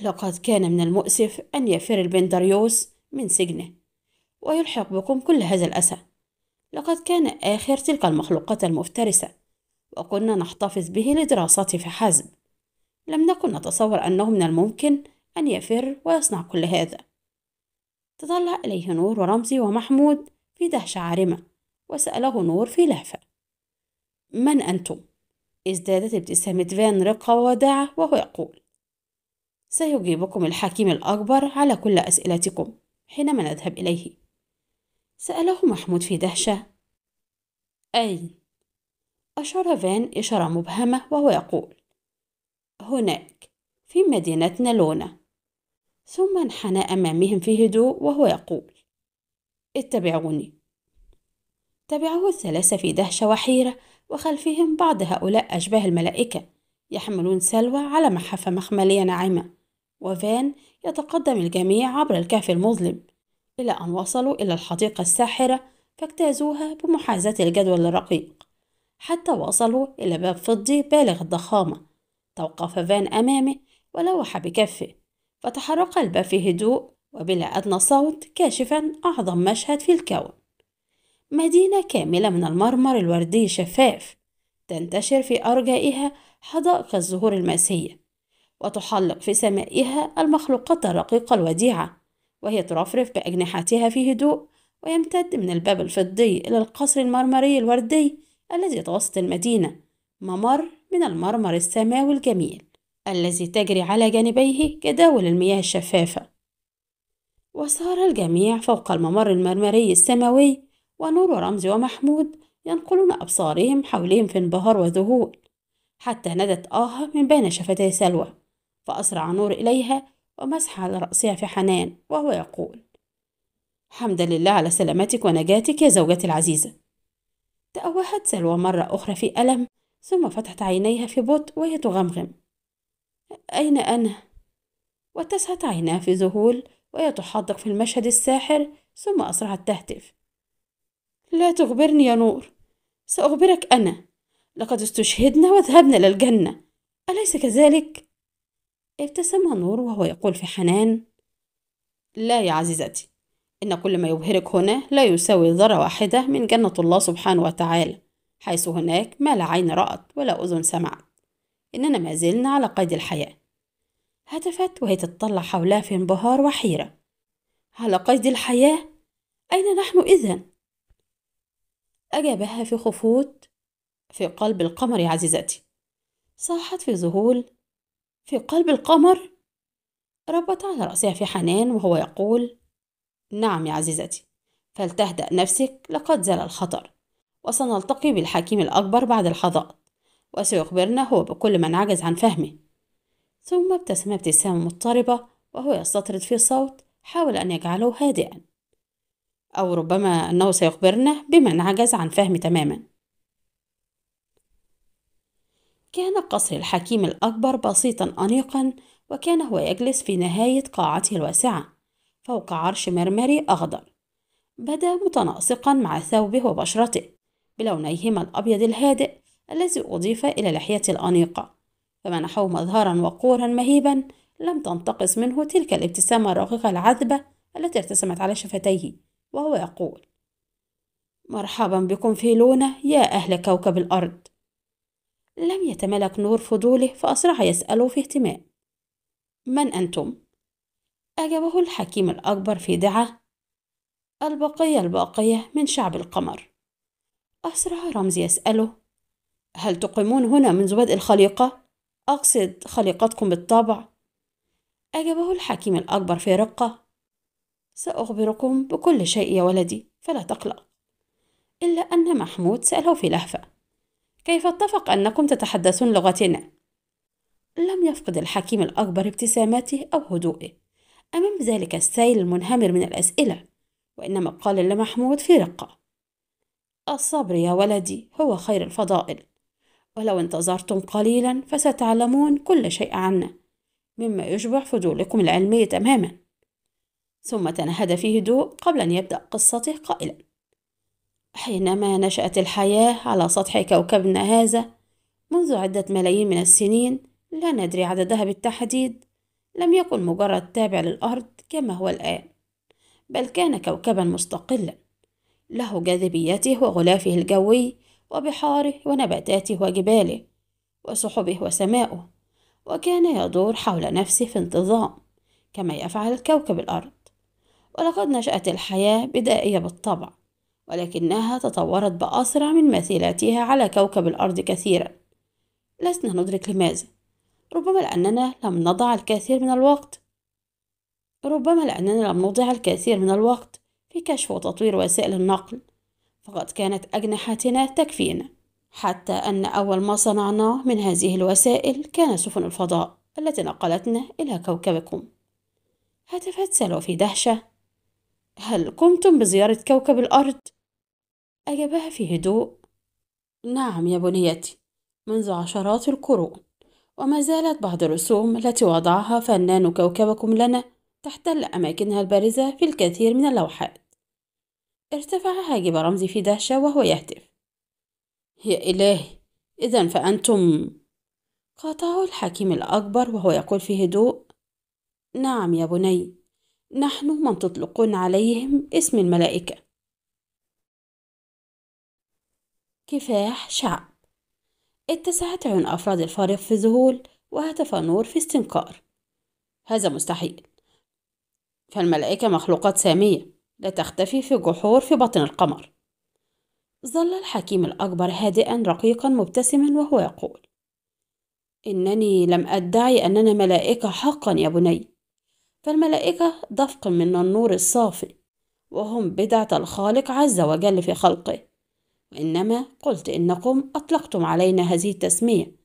لقد كان من المؤسف أن يفر البندريوس من سجنه ويلحق بكم كل هذا الأسى لقد كان آخر تلك المخلوقات المفترسة وكنا نحتفظ به في فحسب لم نكن نتصور أنه من الممكن أن يفر ويصنع كل هذا تطلع إليه نور ورمزي ومحمود في دهشة عارمة وسأله نور في لهفة من أنتم؟ ازدادت ابتسامة فان رقة ووداعة وهو يقول سيجيبكم الحكيم الأكبر على كل أسئلتكم حينما نذهب إليه سأله محمود في دهشة أين؟ أشار فان إشارة مبهمة وهو يقول هناك في مدينتنا لونا ثم انحنى أمامهم في هدوء وهو يقول اتبعوني تبعه الثلاثة في دهشة وحيرة وخلفهم بعض هؤلاء أشباه الملائكة يحملون سلوى على محافة مخملية ناعمة وفان يتقدم الجميع عبر الكهف المظلم إلى أن وصلوا إلى الحديقة الساحرة فاجتازوها بمحاذاة الجدول الرقيق حتى وصلوا إلى باب فضي بالغ الضخامة توقف فان أمامه ولوح بكفه فتحرك الباب في هدوء وبلا أدنى صوت كاشفا أعظم مشهد في الكون مدينة كاملة من المرمر الوردي شفاف تنتشر في أرجائها حدائق الزهور الماسية وتحلق في سمائها المخلوقات الرقيقة الوديعة وهي ترفرف بأجنحتها في هدوء ويمتد من الباب الفضي إلى القصر المرمري الوردي الذي يتوسط المدينة ممر من المرمر السماوي الجميل الذي تجري على جانبيه جداول المياه الشفافة وسار الجميع فوق الممر المرمري السماوي ونور رمزي ومحمود ينقلون أبصارهم حولهم في انبهار وذهول حتى ندت آه من بين شفتي سلوى فأسرع نور إليها ومسح على رأسها في حنان وهو يقول حمدا لله على سلامتك ونجاتك يا زوجتي العزيزة تأوهت سلوى مرة أخرى في ألم ثم فتحت عينيها في بطء وهي تغمغم أين أنا؟ واتسعت عيناها في ذهول وهي تحدق في المشهد الساحر ثم أسرعت تهتف لا تخبرني يا نور سأخبرك أنا لقد استشهدنا وذهبنا للجنة أليس كذلك؟ ابتسم نور وهو يقول في حنان لا يا عزيزتي إن كل ما يبهرك هنا لا يساوي ذرة واحدة من جنة الله سبحانه وتعالى حيث هناك ما لا عين رأت ولا أذن سمعت إننا ما زلنا على قيد الحياة هتفت وهي تتطلع حولها في انبهار وحيرة على قيد الحياة أين نحن إذن؟ أجابها في خفوت في قلب القمر يا عزيزتي صاحت في ذهول في قلب القمر ربط على رأسها في حنان وهو يقول نعم يا عزيزتي فلتهدأ نفسك لقد زال الخطر وسنلتقي بالحكيم الأكبر بعد الحظات وسيخبرنا هو بكل من عجز عن فهمه ثم ابتسم ابتسامة مضطربة وهو يستطرد في صوت حاول أن يجعله هادئا أو ربما أنه سيخبرنا بما انعجز عن فهم تماما كان قصر الحكيم الأكبر بسيطا أنيقا وكان هو يجلس في نهاية قاعته الواسعة فوق عرش مرمري أخضر بدا متناسقا مع ثوبه وبشرته بلونيهما الأبيض الهادئ الذي أضيف إلى لحيته الأنيقة فمنحه مظهرا وقورا مهيبا لم تنتقص منه تلك الابتسامة الرقيقة العذبة التي ارتسمت على شفتيه وهو يقول مرحبا بكم في لونة يا أهل كوكب الأرض لم يتملك نور فضوله فأسرع يسأله في اهتمام من أنتم؟ أجابه الحكيم الأكبر في دعة البقية الباقية من شعب القمر أسرع رمز يسأله هل تقيمون هنا منذ بدء الخليقة؟ أقصد خليقتكم بالطبع أجابه الحكيم الأكبر في رقة سأخبركم بكل شيء يا ولدي فلا تقلق إلا أن محمود سأله في لهفة كيف اتفق أنكم تتحدثون لغتنا؟ لم يفقد الحكيم الأكبر ابتساماته أو هدوئه أمام ذلك السيل المنهمر من الأسئلة وإنما قال لمحمود في رقة الصبر يا ولدي هو خير الفضائل ولو انتظرتم قليلا فستعلمون كل شيء عنا مما يشبع فضولكم العلمي تماما ثم تنهد في هدوء قبل أن يبدأ قصته قائلا حينما نشأت الحياة على سطح كوكبنا هذا منذ عدة ملايين من السنين لا ندري عددها بالتحديد لم يكن مجرد تابع للأرض كما هو الآن بل كان كوكبا مستقلا له جاذبيته وغلافه الجوي وبحاره ونباتاته وجباله وسحبه وسمائه وكان يدور حول نفسه في انتظام كما يفعل كوكب الأرض ولقد نشأت الحياة بدائية بالطبع ولكنها تطورت بأسرع من مثيلاتها على كوكب الأرض كثيرا لسنا ندرك لماذا ربما لأننا لم نضع الكثير من الوقت ربما لأننا لم نضع الكثير من الوقت في كشف وتطوير وسائل النقل فقد كانت أجنحتنا تكفينا حتى أن أول ما صنعناه من هذه الوسائل كان سفن الفضاء التي نقلتنا إلى كوكبكم هتفت سلو في دهشة هل قمتم بزيارة كوكب الأرض؟ أجابها في هدوء نعم يا بنيتي منذ عشرات القرون وما زالت بعض الرسوم التي وضعها فنان كوكبكم لنا تحتل أماكنها البارزة في الكثير من اللوحات ارتفع هاجب رمزي في دهشة وهو يهتف يا إلهي إذا فأنتم قاطعه الحكيم الأكبر وهو يقول في هدوء نعم يا بني نحن من تطلقون عليهم اسم الملائكة كفاح شعب اتسعت عيون أفراد الفريق في ذهول وهتف نور في استنكار هذا مستحيل فالملائكة مخلوقات سامية لا تختفي في جحور في بطن القمر ظل الحكيم الأكبر هادئا رقيقا مبتسما وهو يقول إنني لم أدعي أننا ملائكة حقا يا بني فالملائكة دفق من النور الصافي وهم بدعة الخالق عز وجل في خلقه وإنما قلت إنكم أطلقتم علينا هذه التسمية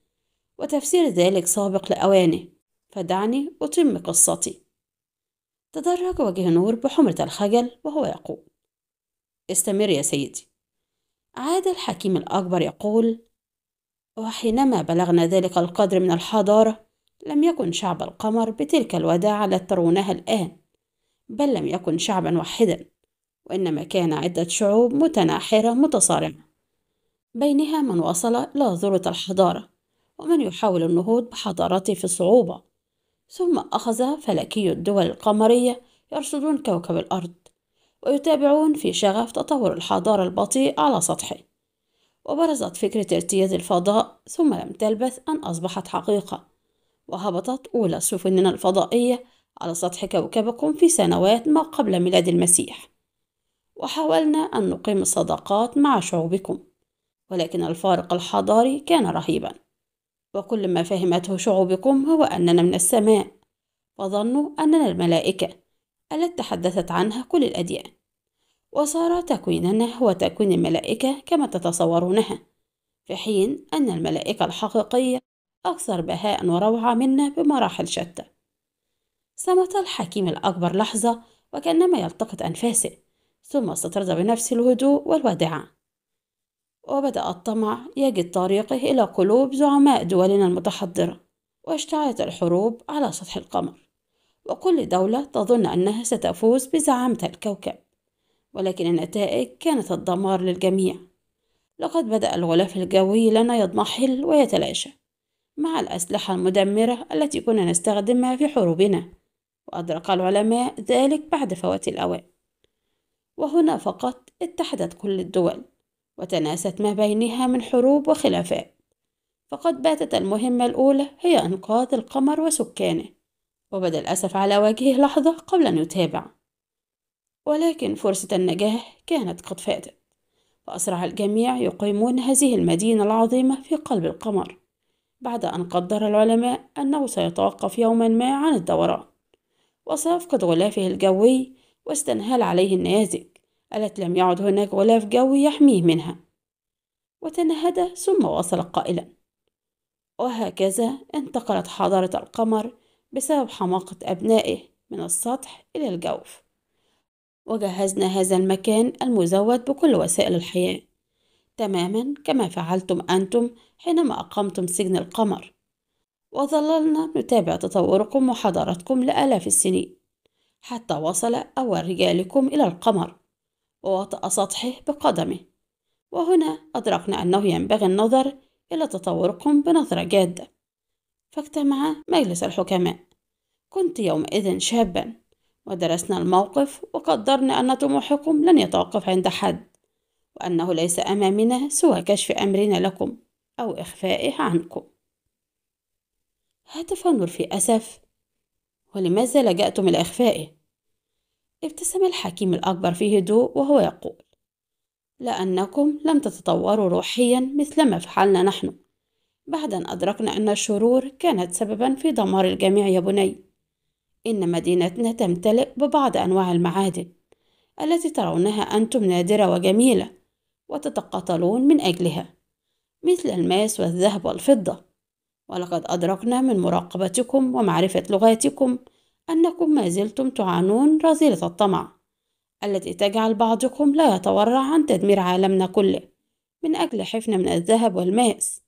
وتفسير ذلك سابق لأوانه فدعني أتم قصتي تدرج وجه نور بحمرة الخجل وهو يقول استمر يا سيدي عاد الحكيم الأكبر يقول وحينما بلغنا ذلك القدر من الحضارة لم يكن شعب القمر بتلك الوداعة التي ترونها الآن بل لم يكن شعبا واحدا وإنما كان عدة شعوب متناحرة متصارعة بينها من وصل إلى ذرة الحضارة ومن يحاول النهوض بحضارته في صعوبة ثم أخذ فلكي الدول القمرية يرصدون كوكب الأرض ويتابعون في شغف تطور الحضارة البطيء على سطحه وبرزت فكرة ارتياد الفضاء ثم لم تلبث أن أصبحت حقيقة وهبطت أولى سفننا الفضائية على سطح كوكبكم في سنوات ما قبل ميلاد المسيح وحاولنا أن نقيم الصداقات مع شعوبكم ولكن الفارق الحضاري كان رهيبا وكل ما فهمته شعوبكم هو أننا من السماء وظنوا أننا الملائكة التي تحدثت عنها كل الأديان وصار تكويننا هو تكوين الملائكة كما تتصورونها في حين أن الملائكة الحقيقية أكثر بهاء وروعة منا بمراحل شتى صمت الحكيم الأكبر لحظة وكأنما يلتقط أنفاسه ثم استطرد بنفس الهدوء والوادعة وبدأ الطمع يجد طريقه إلى قلوب زعماء دولنا المتحضرة واشتعلت الحروب على سطح القمر وكل دولة تظن أنها ستفوز بزعامة الكوكب ولكن النتائج كانت الدمار للجميع لقد بدأ الغلاف الجوي لنا يضمحل ويتلاشى مع الأسلحة المدمرة التي كنا نستخدمها في حروبنا وأدرك العلماء ذلك بعد فوات الأوان وهنا فقط اتحدت كل الدول وتناست ما بينها من حروب وخلافات فقد باتت المهمة الأولى هي إنقاذ القمر وسكانه وبدا الأسف على وجهه لحظة قبل أن يتابع ولكن فرصة النجاح كانت قد فاتت فأسرع الجميع يقيمون هذه المدينة العظيمة في قلب القمر بعد أن قدر العلماء أنه سيتوقف يوما ما عن الدوران وسيفقد غلافه الجوي واستنهال عليه النيازك التي لم يعد هناك غلاف جوي يحميه منها وتنهد ثم واصل قائلا وهكذا انتقلت حضارة القمر بسبب حماقة أبنائه من السطح إلى الجوف وجهزنا هذا المكان المزود بكل وسائل الحياه تماما كما فعلتم أنتم حينما أقمتم سجن القمر وظللنا نتابع تطوركم وحضارتكم لآلاف السنين حتى وصل أول رجالكم إلى القمر ووطأ سطحه بقدمه وهنا أدركنا أنه ينبغي النظر إلى تطوركم بنظرة جادة فاجتمع مجلس الحكماء كنت يومئذ شابا ودرسنا الموقف وقدرنا أن طموحكم لن يتوقف عند حد وأنه ليس أمامنا سوى كشف أمرنا لكم أو إخفائه عنكم هاتف نور في أسف ولماذا لجأتم إلى إخفائه؟ ابتسم الحكيم الأكبر في هدوء وهو يقول لأنكم لم تتطوروا روحيا مثلما فعلنا نحن بعد أن أدركنا أن الشرور كانت سببا في دمار الجميع يا بني إن مدينتنا تمتلئ ببعض أنواع المعادن التي ترونها أنتم نادرة وجميلة وتتقاتلون من أجلها مثل الماس والذهب والفضة ولقد أدركنا من مراقبتكم ومعرفة لغاتكم أنكم ما زلتم تعانون رذيلة الطمع التي تجعل بعضكم لا يتورع عن تدمير عالمنا كله من أجل حفنة من الذهب والماس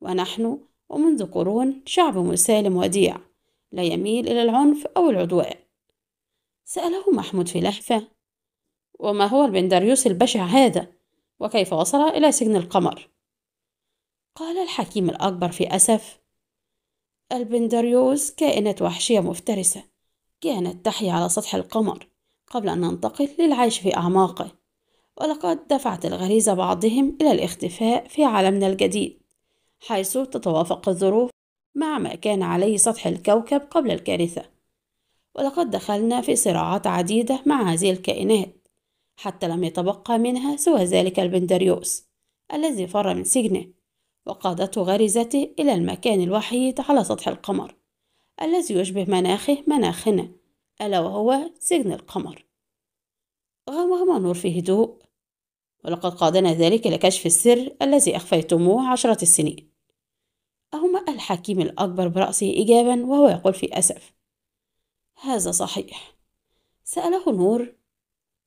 ونحن ومنذ قرون شعب مسالم وديع لا يميل إلى العنف أو العدوان سأله محمود في لهفة وما هو البندريوس البشع هذا وكيف وصل إلى سجن القمر قال الحكيم الأكبر في أسف البندريوز كائنات وحشية مفترسة كانت تحيا على سطح القمر قبل أن ننتقل للعيش في أعماقه ولقد دفعت الغريزة بعضهم إلى الاختفاء في عالمنا الجديد حيث تتوافق الظروف مع ما كان عليه سطح الكوكب قبل الكارثة ولقد دخلنا في صراعات عديدة مع هذه الكائنات حتى لم يتبقى منها سوى ذلك البندريوس الذي فر من سجنه وقادته غريزته إلى المكان الوحيد على سطح القمر الذي يشبه مناخه مناخنا ألا وهو سجن القمر غمغم نور في هدوء ولقد قادنا ذلك لكشف السر الذي أخفيتموه عشرة السنين أهما الحكيم الأكبر برأسه إجابا وهو يقول في أسف هذا صحيح سأله نور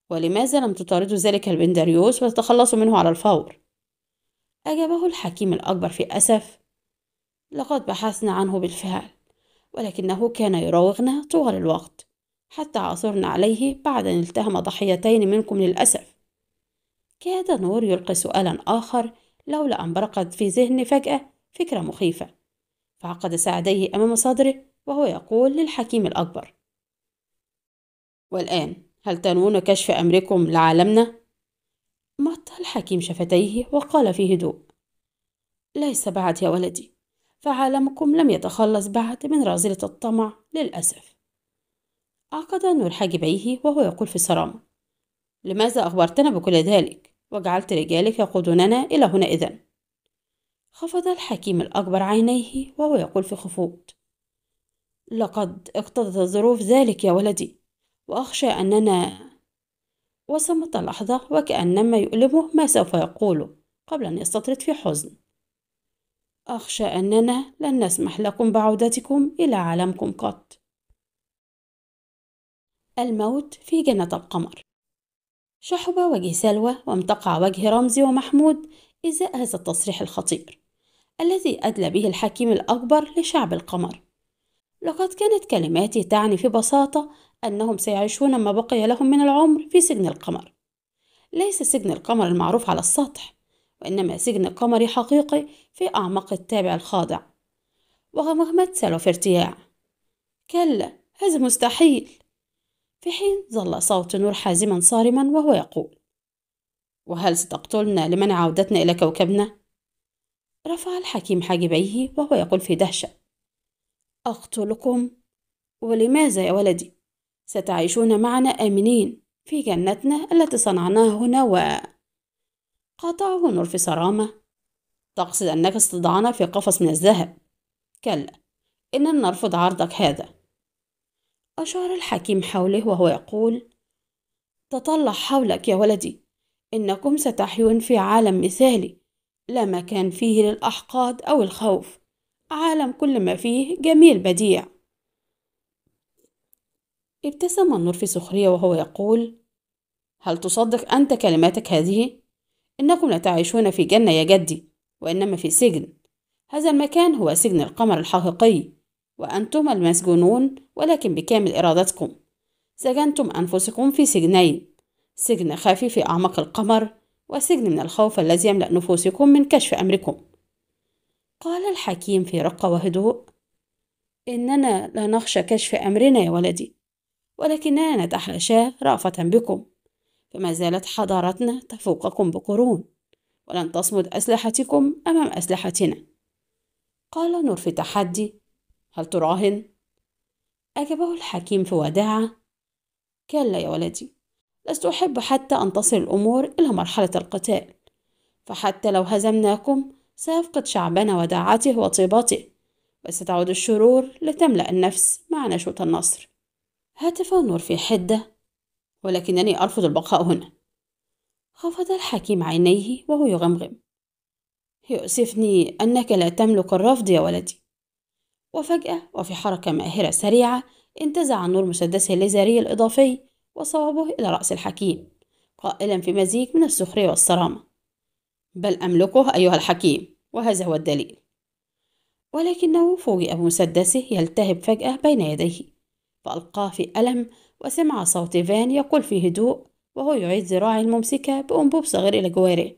ولماذا لم تطاردوا ذلك البندريوس وتتخلصوا منه على الفور أجابه الحكيم الأكبر في أسف لقد بحثنا عنه بالفعل ولكنه كان يراوغنا طوال الوقت حتى عثرنا عليه بعد أن التهم ضحيتين منكم للأسف كاد نور يلقي سؤالا آخر لولا أن برقت في ذهن فجأة فكرة مخيفة فعقد ساعديه أمام صدره وهو يقول للحكيم الأكبر والآن هل تنوون كشف أمركم لعالمنا؟ مط الحكيم شفتيه وقال في هدوء ليس بعد يا ولدي فعالمكم لم يتخلص بعد من رازلة الطمع للأسف عقد نور حاجبيه وهو يقول في صرامة لماذا أخبرتنا بكل ذلك وجعلت رجالك يقودوننا إلى هنا إذن خفض الحكيم الأكبر عينيه وهو يقول في خفوت لقد اقتضت الظروف ذلك يا ولدي وأخشى أننا وصمت لحظة وكأنما يؤلمه ما سوف يقوله قبل أن يستطرد في حزن أخشى أننا لن نسمح لكم بعودتكم إلى عالمكم قط الموت في جنة القمر شحب وجه سلوى وامتقع وجه رمزي ومحمود إزاء هذا التصريح الخطير الذي أدلى به الحكيم الأكبر لشعب القمر لقد كانت كلماتي تعني في بساطة أنهم سيعيشون ما بقي لهم من العمر في سجن القمر ليس سجن القمر المعروف على السطح وإنما سجن قمري حقيقي في أعماق التابع الخاضع وغمغمت اتسلوا في ارتياع كلا هذا مستحيل في حين ظل صوت نور حازما صارما وهو يقول وهل ستقتلنا لمنع عودتنا إلى كوكبنا؟ رفع الحكيم حاجبيه وهو يقول في دهشة أقتلكم ولماذا يا ولدي؟ ستعيشون معنا آمنين في جنتنا التي صنعناها هنا و قاطعه نور في صرامة تقصد أنك استضعنا في قفص من الذهب كلا إننا نرفض عرضك هذا أشار الحكيم حوله وهو يقول تطلع حولك يا ولدي إنكم ستحيون في عالم مثالي لا مكان فيه للأحقاد أو الخوف عالم كل ما فيه جميل بديع ابتسم النور في سخرية وهو يقول هل تصدق أنت كلماتك هذه؟ إنكم لا تعيشون في جنة يا جدي وإنما في سجن هذا المكان هو سجن القمر الحقيقي وأنتم المسجونون ولكن بكامل إرادتكم سجنتم أنفسكم في سجنين سجن خافي في أعماق القمر وسجن من الخوف الذي يملأ نفوسكم من كشف أمركم قال الحكيم في رقة وهدوء إننا لا نخشى كشف أمرنا يا ولدي ولكننا نتحاشاه رأفة بكم فما زالت حضارتنا تفوقكم بقرون ولن تصمد أسلحتكم أمام أسلحتنا قال نور في تحدي هل تراهن؟ أجابه الحكيم في وداعة كلا يا ولدي لست أحب حتى أن تصل الأمور إلى مرحلة القتال فحتى لو هزمناكم سيفقد شعبنا وداعته وطيبته وستعود الشرور لتملأ النفس مع نشوة النصر هاتف نور في حدة ولكنني أرفض البقاء هنا خفض الحكيم عينيه وهو يغمغم يؤسفني أنك لا تملك الرفض يا ولدي وفجأة وفي حركة ماهرة سريعة انتزع نور مسدسه الليزري الإضافي وصوبه إلى رأس الحكيم قائلا في مزيج من السخرية والصرامة بل أملكه أيها الحكيم وهذا هو الدليل ولكنه فوجئ بمسدسه يلتهب فجأة بين يديه فألقاه في ألم وسمع صوت فان يقول في هدوء وهو يعيد ذراعي الممسكة بأنبوب صغير إلى جواره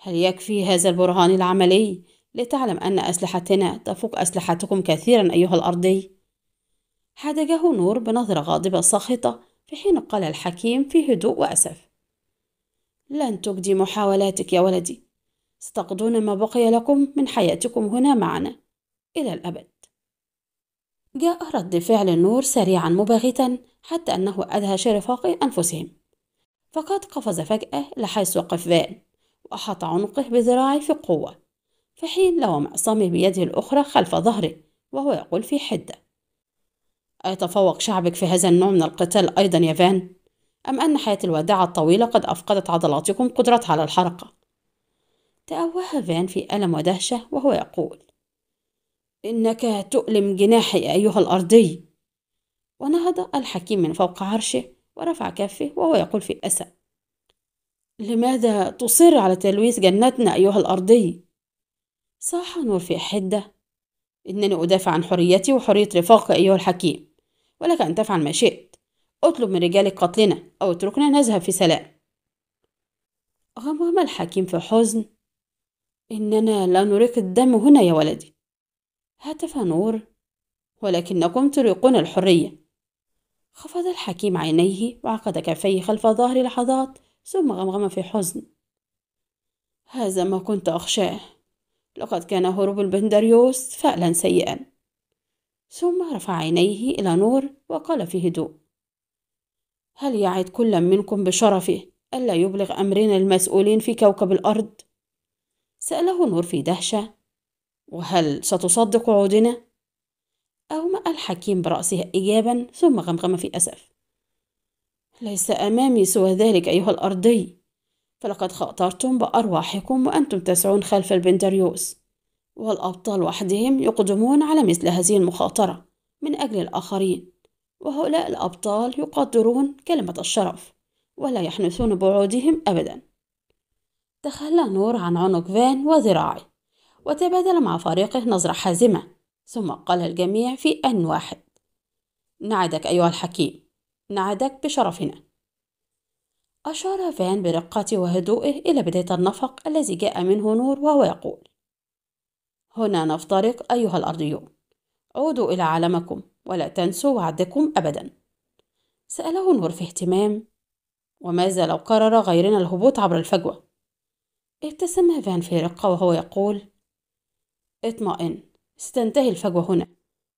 هل يكفي هذا البرهان العملي لتعلم أن أسلحتنا تفوق أسلحتكم كثيرا أيها الأرضي؟ حدجه نور بنظرة غاضبة ساخطة في حين قال الحكيم في هدوء وأسف لن تجدي محاولاتك يا ولدي ستقضون ما بقي لكم من حياتكم هنا معنا إلى الأبد جاء رد فعل النور سريعا مباغتا حتى أنه أدهش رفاقي أنفسهم فقد قفز فجأة لحيث فان وأحاط عنقه بذراعه في قوة في حين لوى معصمي بيده الأخرى خلف ظهره وهو يقول في حدة أيتفوق شعبك في هذا النوع من القتال أيضا يا فان؟ أم أن حياة الوداعة الطويلة قد أفقدت عضلاتكم قدرتها على الحركة؟ تأوه فان في ألم ودهشة وهو يقول إنك تؤلم جناحي أيها الأرضي ونهض الحكيم من فوق عرشه ورفع كفه وهو يقول في أسى لماذا تصر على تلويث جنتنا أيها الأرضي؟ صاح نور في حدة إنني أدافع عن حريتي وحرية رفاقي أيها الحكيم ولك أن تفعل ما شئت اطلب من رجالك قتلنا أو اتركنا نذهب في سلام غمغم الحكيم في حزن إننا لا نريق الدم هنا يا ولدي هتف نور ولكنكم تريقون الحرية خفض الحكيم عينيه وعقد كفيه خلف ظهري لحظات ثم غمغم في حزن هذا ما كنت أخشاه لقد كان هروب البندريوس فعلا سيئا ثم رفع عينيه إلى نور وقال في هدوء هل يعد كل منكم بشرفه ألا يبلغ أمرنا المسؤولين في كوكب الأرض؟ سأله نور في دهشة وهل ستصدق وعودنا؟ أومأ الحكيم برأسه إيجابا ثم غمغم في أسف ليس أمامي سوى ذلك أيها الأرضي فلقد خاطرتم بأرواحكم وأنتم تسعون خلف البندريوس والأبطال وحدهم يقدمون على مثل هذه المخاطرة من أجل الآخرين وهؤلاء الأبطال يقدرون كلمة الشرف ولا يحنثون بعودهم أبدا تخلى نور عن عنق فان وذراعه وتبادل مع فريقه نظرة حازمة ثم قال الجميع في أن واحد نعدك أيها الحكيم نعدك بشرفنا أشار فان برقة وهدوئه إلى بداية النفق الذي جاء منه نور وهو يقول هنا نفترق أيها الأرضيون عودوا إلى عالمكم ولا تنسوا وعدكم أبدا سأله نور في اهتمام وماذا لو قرر غيرنا الهبوط عبر الفجوة؟ ابتسم فان في رقة وهو يقول اطمئن ستنتهي الفجوة هنا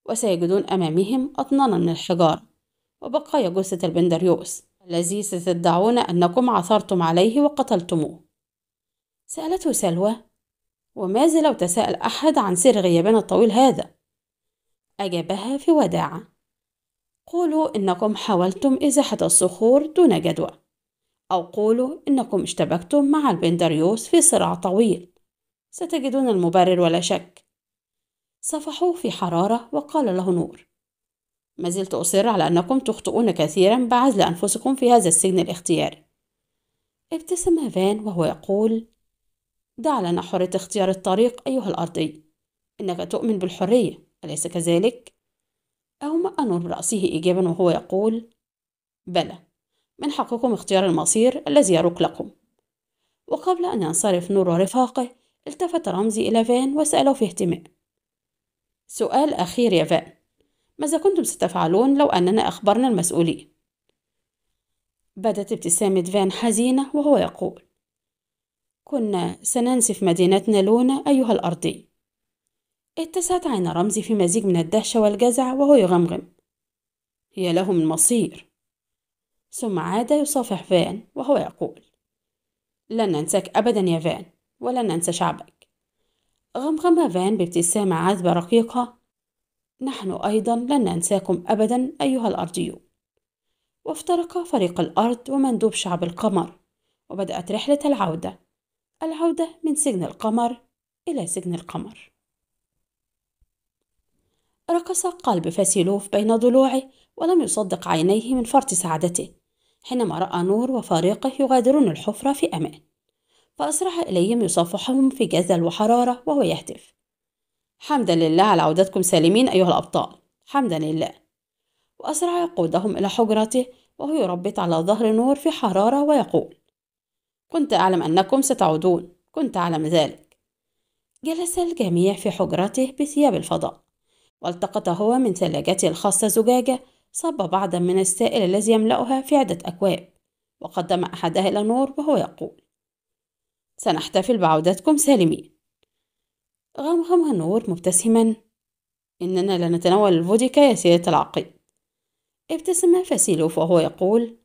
وسيجدون أمامهم أطنانا من الحجارة وبقايا جثة البندريوس الذي ستدعون أنكم عثرتم عليه وقتلتموه سألته سلوى وماذا لو تساءل أحد عن سر غيابنا الطويل هذا؟ أجابها في وداعة قولوا إنكم حاولتم إزاحة الصخور دون جدوى أو قولوا إنكم اشتبكتم مع البندريوس في صراع طويل ستجدون المبرر ولا شك صفحوه في حرارة وقال له نور ما زلت أصر على أنكم تخطئون كثيرا بعزل أنفسكم في هذا السجن الاختياري ابتسم فان وهو يقول دع لنا حرية اختيار الطريق أيها الأرضي إنك تؤمن بالحرية أليس كذلك؟ أو ما نور برأسه إيجابا وهو يقول بلى من حقكم اختيار المصير الذي يروق لكم وقبل أن ينصرف نور ورفاقه التفت رمزي إلى فان وسأله في اهتمام سؤال أخير يا فان ماذا كنتم ستفعلون لو أننا أخبرنا المسؤولين؟ بدت ابتسامة فان حزينة وهو يقول كنا سننسف مدينتنا لونا أيها الأرضي اتسعت عين رمزي في مزيج من الدهشة والجزع وهو يغمغم هي له من مصير ثم عاد يصافح فان وهو يقول لن ننساك أبدا يا فان ولن ننسى شعبك غمغم فان بابتسامة عذبة رقيقة نحن أيضا لن ننساكم أبدا أيها الأرضيون وافترق فريق الأرض ومندوب شعب القمر وبدأت رحلة العودة العودة من سجن القمر إلى سجن القمر رقص قلب فاسيلوف بين ضلوعه ولم يصدق عينيه من فرط سعادته حينما رأى نور وفريقه يغادرون الحفرة في أمان فأسرع إليهم يصافحهم في جزل وحرارة وهو يهتف حمدا لله على عودتكم سالمين أيها الأبطال حمدا لله وأسرع يقودهم إلى حجرته وهو يربط على ظهر نور في حرارة ويقول كنت أعلم أنكم ستعودون كنت أعلم ذلك جلس الجميع في حجرته بثياب الفضاء والتقط هو من ثلاجته الخاصة زجاجة صب بعضا من السائل الذي يملأها في عدة أكواب وقدم أحدها إلى نور وهو يقول سنحتفل بعودتكم سالمين غمغم نور مبتسما إننا لنتناول الفوديكا يا سيادة العقيد ابتسم فاسيلوف وهو يقول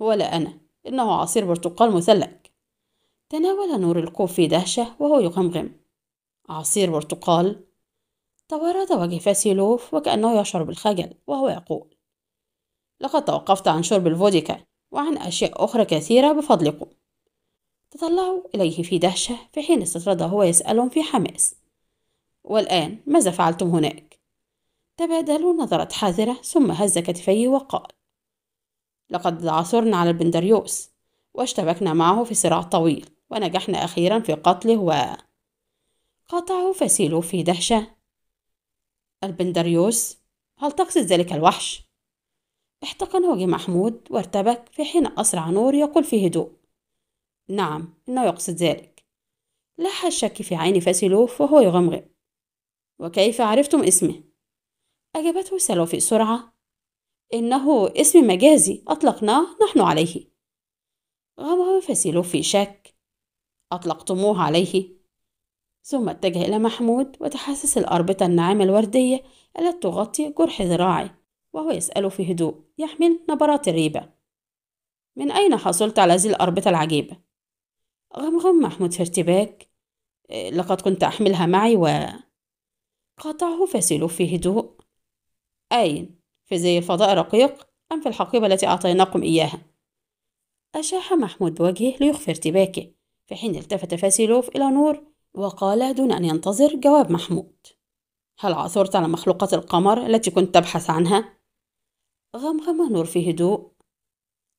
ولا أنا إنه عصير برتقال مثلج تناول نور الكوب في دهشة وهو يغمغم عصير برتقال تورد وجه فاسيلوف وكأنه يشعر بالخجل وهو يقول لقد توقفت عن شرب الفوديكا وعن أشياء أخرى كثيرة بفضلكم تطلعوا إليه في دهشة في حين استطرد هو يسألهم في حماس والآن ماذا فعلتم هناك؟ تبادلوا نظرة حذرة ثم هز كتفيه وقال لقد عثرنا على البندريوس واشتبكنا معه في صراع طويل ونجحنا أخيرا في قتله و قاطعه فسيلو في دهشة البندريوس هل تقصد ذلك الوحش؟ احتقنه محمود وارتبك في حين أسرع نور يقول في هدوء نعم إنه يقصد ذلك لاح الشك في عين فاسيلوف وهو يغمغم وكيف عرفتم اسمه أجابته سلوفي بسرعة إنه اسم مجازي أطلقناه نحن عليه غمغم فاسيلوف في شك أطلقتموه عليه ثم اتجه إلى محمود وتحسس الأربطة الناعمة الوردية التي تغطي جرح ذراعي وهو يسأله في هدوء يحمل نبرات الريبة من أين حصلت على هذه الأربطة العجيبة؟ غمغم محمود في ارتباك لقد كنت أحملها معي و قاطعه فاسيلوف في هدوء أين؟ في زي الفضاء الرقيق أم في الحقيبة التي أعطيناكم إياها؟ أشاح محمود بوجهه ليخفي ارتباكه في حين التفت فاسيلوف إلى نور وقال دون أن ينتظر جواب محمود هل عثرت على مخلوقات القمر التي كنت تبحث عنها؟ غمغم نور في هدوء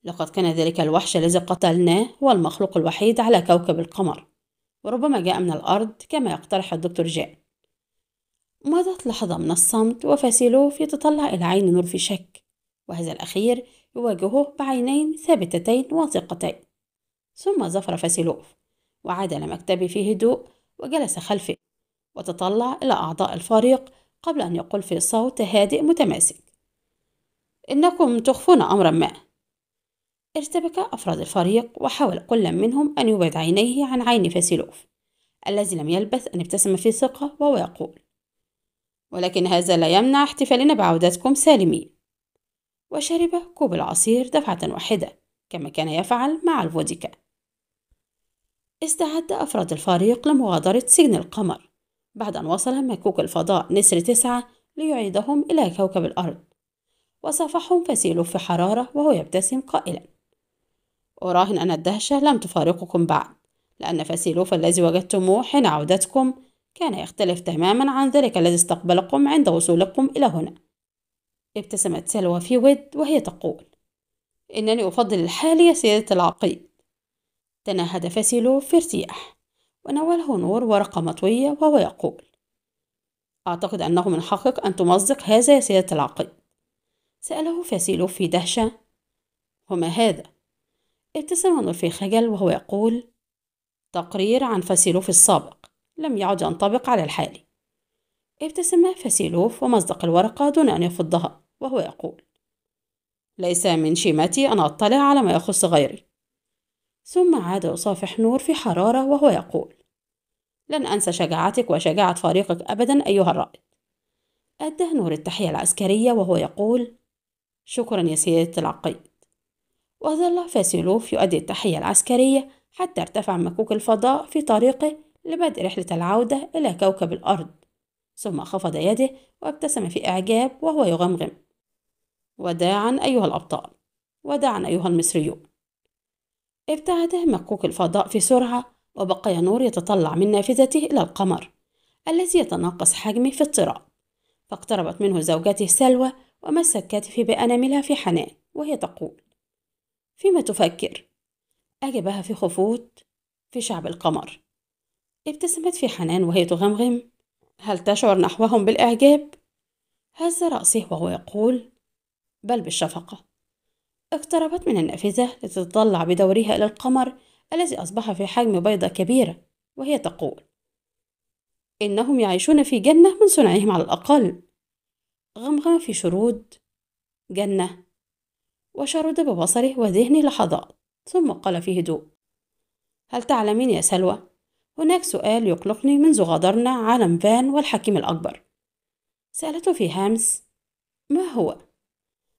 لقد كان ذلك الوحش الذي قتلناه هو المخلوق الوحيد على كوكب القمر وربما جاء من الأرض كما يقترح الدكتور جاء مضت لحظة من الصمت وفاسيلوف يتطلع إلى عين نور في شك وهذا الأخير يواجهه بعينين ثابتتين واثقتين ثم زفر فاسيلوف وعاد إلى مكتبه في هدوء وجلس خلفه وتطلع إلى أعضاء الفريق قبل أن يقول في صوت هادئ متماسك إنكم تخفون أمرا ما ارتبك أفراد الفريق وحاول كل منهم أن يبعد عينيه عن عين فاسيلوف الذي لم يلبث أن ابتسم في ثقة وهو يقول ولكن هذا لا يمنع احتفالنا بعودتكم سالمين وشرب كوب العصير دفعة واحدة كما كان يفعل مع الفوديكا استعد أفراد الفريق لمغادرة سجن القمر بعد أن وصل مكوك الفضاء نسر تسعة ليعيدهم إلى كوكب الأرض وصافحهم فسيلوف في حرارة وهو يبتسم قائلا أراهن أن الدهشة لم تفارقكم بعد لأن فسيلوف الذي وجدتموه حين عودتكم كان يختلف تماما عن ذلك الذي استقبلكم عند وصولكم إلى هنا ابتسمت سلوى في ود وهي تقول إنني أفضل الحال يا سيدة العقيد تنهد فاسيلوف في ارتياح وناوله نور ورقة مطوية وهو يقول أعتقد أنه من حقك أن تمزق هذا يا سيدة العقيد سأله فاسيلوف في دهشة وما هذا ابتسم نورفي خجل وهو يقول تقرير عن فاسيلوف السابق لم يعد ينطبق على الحالي ابتسم فاسيلوف ومزق الورقة دون أن يفضها وهو يقول ليس من شيمتي أن أطلع على ما يخص غيري ثم عاد يصافح نور في حرارة وهو يقول لن أنسى شجاعتك وشجاعة فريقك أبدا أيها الرائد أدى نور التحية العسكرية وهو يقول شكرا يا سيادة العقيد وظل فاسيلوف يؤدي التحية العسكرية حتى ارتفع مكوك الفضاء في طريقه لبدء رحلة العودة إلى كوكب الأرض ثم خفض يده وابتسم في إعجاب وهو يغمغم وداعا أيها الأبطال وداعا أيها المصريون ابتعد مكوك الفضاء في سرعة وبقي نور يتطلع من نافذته إلى القمر الذي يتناقص حجمه في اضطراب فاقتربت منه زوجته سلوى ومست كتفه بأناملها في حنان وهي تقول فيما تفكر أجابها في خفوت في شعب القمر ابتسمت في حنان وهي تغمغم هل تشعر نحوهم بالإعجاب؟ هز رأسه وهو يقول بل بالشفقة اقتربت من النافذة لتتطلع بدورها إلى القمر الذي أصبح في حجم بيضة كبيرة وهي تقول إنهم يعيشون في جنة من صنعهم على الأقل غمغم في شرود جنة وشرد ببصره وذهنه لحظات ثم قال في هدوء هل تعلمين يا سلوى هناك سؤال يقلقني منذ غادرنا عالم فان والحكيم الأكبر سألته في هامس ما هو؟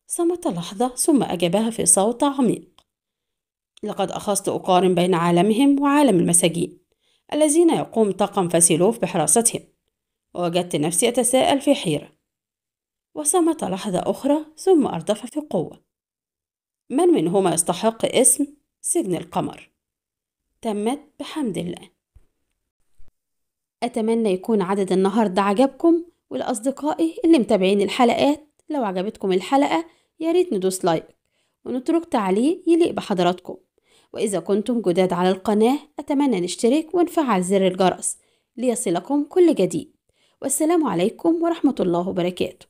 صمت لحظة ثم أجابها في صوت عميق لقد أخذت أقارن بين عالمهم وعالم المساجين الذين يقوم طاقم فاسيلوف بحراستهم ووجدت نفسي أتساءل في حيرة وصمت لحظة أخرى ثم أردف في قوة من منهما يستحق اسم سجن القمر تمت بحمد الله أتمنى يكون عدد النهاردة عجبكم ولأصدقائي اللي متابعين الحلقات لو عجبتكم الحلقة ياريت ندوس لايك ونترك تعليق يليق بحضراتكم وإذا كنتم جداد على القناة أتمنى نشترك ونفعل زر الجرس ليصلكم كل جديد والسلام عليكم ورحمة الله وبركاته